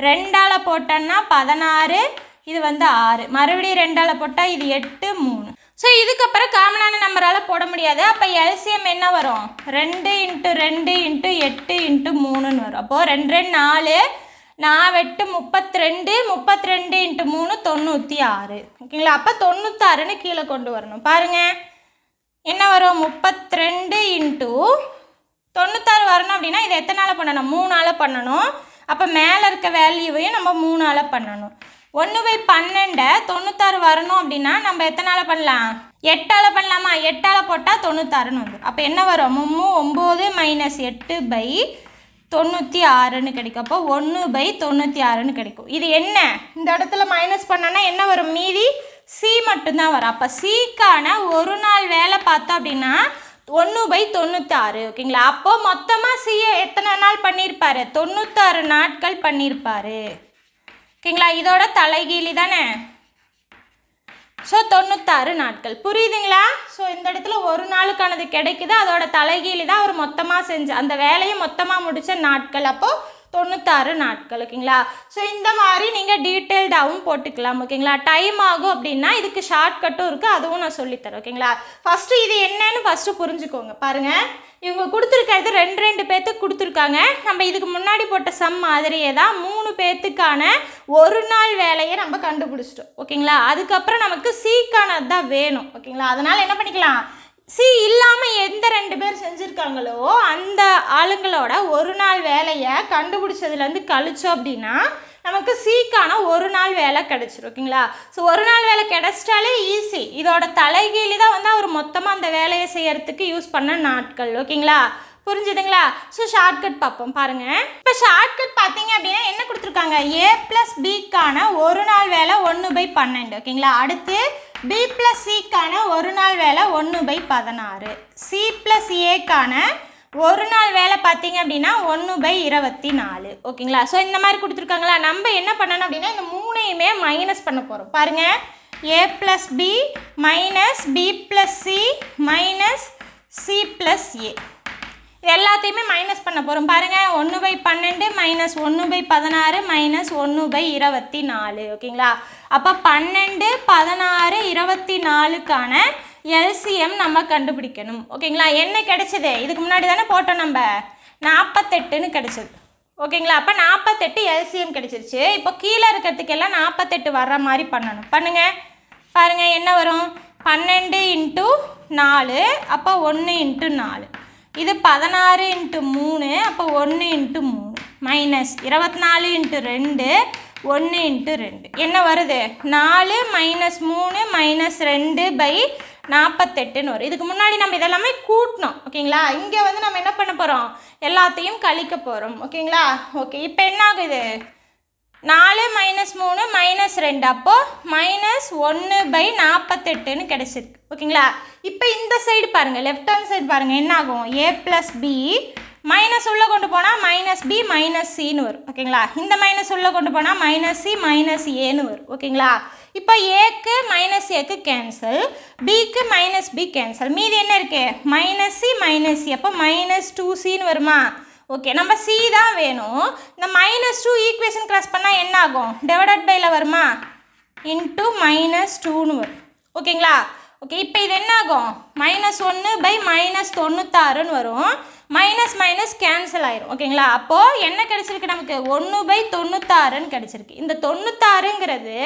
ரெண்டால் போட்டோன்னா பதினாறு இது வந்து ஆறு மறுபடியும் ரெண்டால் போட்டால் இது எட்டு மூணு ஸோ இதுக்கப்புறம் காமனான நம்பரால் போட முடியாது அப்போ எல்சிஎம் என்ன வரும் ரெண்டு இன்ட்டு ரெண்டு இன்ட்டு எட்டு இன்ட்டு மூணுன்னு வரும் அப்போது ரெண்டு ரெண்டு நாலு நான் வெட்டு முப்பத்தி ரெண்டு முப்பத்தி ரெண்டு இன்ட்டு மூணு தொண்ணூற்றி ஆறு ஓகேங்களா அப்போ தொண்ணூற்றாறுன்னு கீழே கொண்டு வரணும் பாருங்கள் என்ன வரும் ரெண்டு இன்ட்டு தொண்ணூத்தாறு வரணும் அப்படின்னா இது எத்தனால பண்ணணும் மூணால் பண்ணணும் அப்போ மேலே இருக்க வேல்யூவையும் நம்ம மூணால் பண்ணணும் ஒன்று பை பன்னெண்டை தொண்ணூத்தாறு வரணும் அப்படின்னா நம்ம எத்தனால பண்ணலாம் எட்டால் பண்ணலாமா எட்டால் போட்டால் தொண்ணூத்தாறுன்னு வந்து அப்போ என்ன வரும் மும்மு ஒம்பது மைனஸ் எட்டு பை தொண்ணூற்றி ஆறுன்னு கிடைக்கும் அப்போ ஒன்று பை தொண்ணூற்றி ஆறுன்னு கிடைக்கும் இது என்ன இந்த இடத்துல மைனஸ் பண்ணோன்னா என்ன வரும் மீதி சி மட்டும்தான் வரும் அப்போ சிக்கான ஒரு நாள் வேலை பார்த்தோம் அப்படின்னா ஒன்று பை தொண்ணூத்தாறு ஓகேங்களா அப்போது மொத்தமாக சிஏ எத்தனை நாள் பண்ணியிருப்பார் தொண்ணூத்தாறு நாட்கள் பண்ணியிருப்பார் ஓகேங்களா இதோட தலைகீழி தானே ஸோ தொண்ணூத்தாறு நாட்கள் புரியுதுங்களா ஸோ இந்த இடத்துல ஒரு நாளுக்கானது கிடைக்குது அதோட தலைகீழி தான் அவர் மொத்தமாக செஞ்ச அந்த வேலையை மொத்தமாக முடித்த நாட்கள் அப்போது தொண்ணூத்தாறு நாட்கள் ஓகேங்களா ஸோ இந்த மாதிரி நீங்கள் டீட்டெயில்டாகவும் போட்டுக்கலாம் ஓகேங்களா டைம் ஆகும் அப்படின்னா இதுக்கு ஷார்ட்கட்டும் இருக்குது அதுவும் நான் சொல்லித்தரேன் ஓகேங்களா ஃபஸ்ட்டு இது என்னன்னு ஃபஸ்ட்டு புரிஞ்சுக்கோங்க பாருங்கள் இவங்க கொடுத்துருக்கிறது ரெண்டு ரெண்டு பேர்த்துக்கு கொடுத்துருக்காங்க நம்ம இதுக்கு முன்னாடி போட்ட சம் மாதிரியே தான் மூணு பேர்த்துக்கான ஒரு நாள் வேலையை நம்ம கண்டுபிடிச்சிட்டோம் ஓகேங்களா அதுக்கப்புறம் நமக்கு சீக்கானது தான் வேணும் ஓகேங்களா அதனால் என்ன பண்ணிக்கலாம் சி இல்லாமல் எந்த ரெண்டு பேர் செஞ்சுருக்காங்களோ அந்த ஆளுங்களோட ஒரு நாள் வேலையை கண்டுபிடிச்சதுலேருந்து கழிச்சோம் அப்படின்னா நமக்கு சீக்கான ஒரு நாள் வேலை கிடச்சிரும் ஓகேங்களா ஸோ ஒரு நாள் வேலை கிடச்சிட்டாலே ஈஸி இதோட தலைகீழி தான் வந்து அவர் மொத்தமாக அந்த வேலையை செய்கிறதுக்கு யூஸ் பண்ண நாட்கள் ஓகேங்களா புரிஞ்சுதுங்களா ஸோ ஷார்ட்கட் பார்ப்போம் பாருங்கள் இப்போ ஷார்ட்கட் பார்த்தீங்க அப்படின்னா என்ன கொடுத்துருக்காங்க ஏ ப்ளஸ் பிக்கான ஒரு நாள் வேலை ஒன்று பை பன்னெண்டு ஓகேங்களா அடுத்து பி ப்ளஸ் சிக்கான ஒரு நாள் வேலை ஒன்று பை பதினாறு சி ப்ளஸ் ஏக்கான ஒரு நாள் வேலை பார்த்தீங்க அப்படின்னா ஒன்று பை இருபத்தி நாலு ஓகேங்களா ஸோ இந்த மாதிரி கொடுத்துருக்காங்களா நம்ம என்ன பண்ணணும் அப்படின்னா இந்த மூணையுமே மைனஸ் பண்ண போகிறோம் பாருங்கள் A plus B minus B plus C minus C plus A எல்லாத்தையுமே மைனஸ் பண்ண போகிறோம் பாருங்கள் ஒன்று பை பன்னெண்டு மைனஸ் ஒன்று பை பதினாறு மைனஸ் ஒன்று பை இருபத்தி நாலு ஓகேங்களா அப்போ பன்னெண்டு பதினாறு இருபத்தி நாலுக்கான எல்சிஎம் நம்ம கண்டுபிடிக்கணும் ஓகேங்களா என்ன கிடைச்சது இதுக்கு முன்னாடி தானே போட்டோம் நம்ம நாற்பத்தெட்டுன்னு கிடைச்சது ஓகேங்களா அப்போ நாற்பத்தெட்டு எல்சிஎம் கிடைச்சிருச்சு இப்போ கீழே இருக்கிறதுக்கெல்லாம் நாற்பத்தெட்டு வர்ற மாதிரி பண்ணணும் பண்ணுங்கள் பாருங்கள் என்ன வரும் பன்னெண்டு இன்ட்டு நாலு அப்போ ஒன்று இன்ட்டு நாலு இது பதினாறு இன்ட்டு மூணு அப்போ ஒன்று இன்ட்டு மூணு மைனஸ் இருபத்தி நாலு இன்ட்டு ரெண்டு ஒன்று இன்ட்டு ரெண்டு என்ன வருது நாலு மைனஸ் மூணு மைனஸ் ரெண்டு பை நாற்பத்தெட்டுன்னு வரும் இதுக்கு முன்னாடி நம்ம இதெல்லாமே கூட்டணும் ஓகேங்களா இங்கே வந்து நம்ம என்ன பண்ண போகிறோம் எல்லாத்தையும் கழிக்க போகிறோம் ஓகேங்களா ஓகே இப்போ என்ன ஆகுது நாலு மைனஸ் மூணு மைனஸ் ரெண்டு அப்போது மைனஸ் ஒன்று பை நாற்பத்தெட்டுன்னு கிடச்சிருக்கு ஓகேங்களா இப்போ இந்த சைடு பாருங்கள் லெஃப்ட் ஹேண்ட் சைடு பாருங்கள் என்ன ஆகும் ஏ ப்ளஸ் பி மைனஸ் உள்ளே கொண்டு போனால் மைனஸ் பி மைனஸ் சின்னு வரும் ஓகேங்களா இந்த மைனஸ் உள்ளே கொண்டு போனால் மைனஸ் சி மைனஸ் ஏன்னு வரும் ஓகேங்களா இப்போ ஏக்கு மைனஸ் ஏக்கு கேன்சல் பிக்கு மைனஸ் பி கேன்சல் மீதி என்ன இருக்குது மைனஸ் சி மைனஸ் சி அப்போ மைனஸ் டூ சின்னு வருமா ஓகே நம்ம சி தான் வேணும் இந்த மைனஸ் டூ ஈக்குவேஷன் கிராஸ் பண்ணால் என்ன ஆகும் டிவைடட் பைல வருமா இன்ட்டு மைனஸ் டூன்னு வரும் ஓகேங்களா ஓகே இப்போ இது என்ன ஆகும் மைனஸ் ஒன்று பை மைனஸ் தொண்ணூத்தாறுன்னு வரும் மைனஸ் மைனஸ் கேன்சல் ஆயிரும் ஓகேங்களா அப்போது என்ன கிடச்சிருக்கு நமக்கு ஒன்று பை தொண்ணூத்தாறுன்னு கிடச்சிருக்கு இந்த தொண்ணூத்தாறுங்கிறது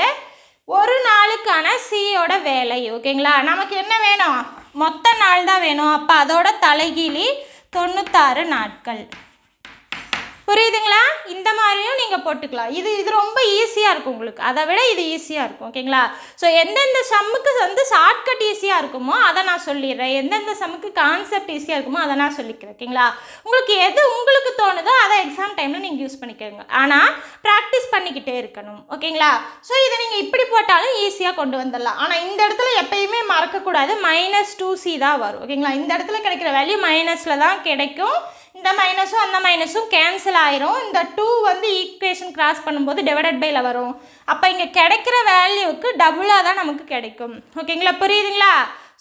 ஒரு நாளுக்கான சியோட வேலை ஓகேங்களா நமக்கு என்ன வேணும் மொத்த நாள் தான் வேணும் அப்போ அதோட தலைகீழி தொண்ணூத்தாறு நாட்கள் புரியுதுங்களா இந்த மாதிரியும் நீங்கள் போட்டுக்கலாம் இது இது ரொம்ப ஈஸியாக இருக்கும் உங்களுக்கு அதை விட இது ஈஸியாக இருக்கும் ஓகேங்களா ஸோ எந்தெந்த சம்முக்கு வந்து ஷார்ட்கட் ஈஸியாக இருக்குமோ அதை நான் சொல்லிடுறேன் எந்தெந்த சம்முக்கு கான்செப்ட் ஈஸியாக இருக்குமோ அதை நான் சொல்லிக்கிறேன் ஓகேங்களா உங்களுக்கு எது உங்களுக்கு தோணுதோ அதை எக்ஸாம் டைமில் நீங்கள் யூஸ் பண்ணிக்கோங்க ஆனால் ப்ராக்டிஸ் பண்ணிக்கிட்டே இருக்கணும் ஓகேங்களா ஸோ இதை நீங்கள் இப்படி போட்டாலும் ஈஸியாக கொண்டு வந்துடலாம் ஆனால் இந்த இடத்துல எப்பயுமே மறக்கக்கூடாது மைனஸ் டூ சி தான் வரும் ஓகேங்களா இந்த இடத்துல கிடைக்கிற வேல்யூ மைனஸில் தான் கிடைக்கும் இந்த மைனஸும் அந்த மைனஸும் கேன்சல் ஆயிரும் இந்த டூ வந்து ஈக்குவேஷன் கிராஸ் பண்ணும்போது டிவைடட் பைல வரும் அப்போ இங்கே கிடைக்கிற வேல்யூவுக்கு டபுளாக தான் நமக்கு கிடைக்கும் ஓகேங்களா புரியுதுங்களா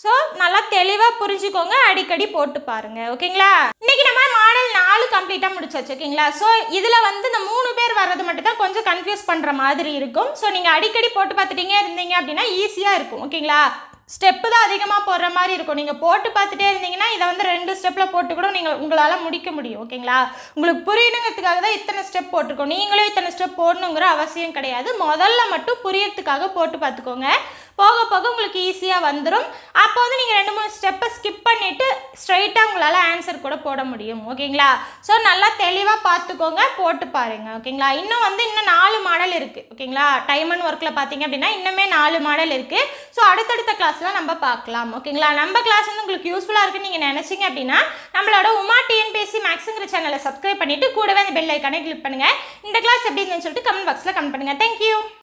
ஸோ நல்லா தெளிவாக புரிஞ்சுக்கோங்க அடிக்கடி போட்டு பாருங்கள் ஓகேங்களா இன்றைக்கி நம்ம மாடல் நாலு கம்ப்ளீட்டாக முடிச்சாச்சு ஓகேங்களா ஸோ இதில் வந்து இந்த மூணு பேர் வர்றது மட்டும் தான் கொஞ்சம் கன்ஃபியூஸ் பண்ணுற மாதிரி இருக்கும் ஸோ நீங்கள் அடிக்கடி போட்டு பார்த்துட்டீங்க இருந்தீங்க அப்படின்னா ஈஸியாக இருக்கும் ஓகேங்களா ஸ்டெப்பு தான் அதிகமாக போடுற மாதிரி இருக்கும் நீங்கள் போட்டு பார்த்துட்டே இருந்தீங்கன்னா இதை வந்து ரெண்டு ஸ்டெப்பில் போட்டு கூட நீங்கள் உங்களால் முடிக்க முடியும் ஓகேங்களா உங்களுக்கு புரியணுங்கிறதுக்காக தான் இத்தனை ஸ்டெப் போட்டிருக்கோம் நீங்களே இத்தனை ஸ்டெப் போடணுங்கிற அவசியம் கிடையாது முதல்ல மட்டும் புரியறதுக்காக போட்டு பார்த்துக்கோங்க போக போக உங்களுக்கு ஈஸியாக வந்துடும் அப்போ வந்து நீங்கள் ரெண்டு மூணு ஸ்டெப்பை ஸ்கிப் பண்ணிவிட்டு ஸ்ட்ரைட்டாக உங்களால் ஆன்சர் கூட போட முடியும் ஓகேங்களா ஸோ நல்லா தெளிவாக பார்த்துக்கோங்க போட்டு பாருங்கள் ஓகேங்களா இன்னும் வந்து இன்னும் நாலு மாடல் இருக்குது ஓகேங்களா டைம் அண்ட் ஒர்க்கில் பார்த்தீங்க அப்படின்னா இன்னுமே நாலு மாடல் இருக்குது ஸோ அடுத்தடுத்த கிளாஸில் நம்ம பார்க்கலாம் ஓகேங்களா நம்ம கிளாஸ் வந்து உங்களுக்கு யூஸ்ஃபுல்லாக இருக்குன்னு நீங்கள் நினச்சிங்க அப்படின்னா நம்மளோட உமா டிஎன்பிஎஸ்சி மேக்ஸுங்கிற சேனலை சப்ஸ்கிரைப் பண்ணிவிட்டு கூடவே அந்த பெல் ஐக்கானே கிளிக் பண்ணுங்கள் இந்த கிளாஸ் எப்படி இருந்துன்னு சொல்லிட்டு கமெண்ட் பாக்ஸில் கமெண்ட் பண்ணுங்கள் தேங்க்யூ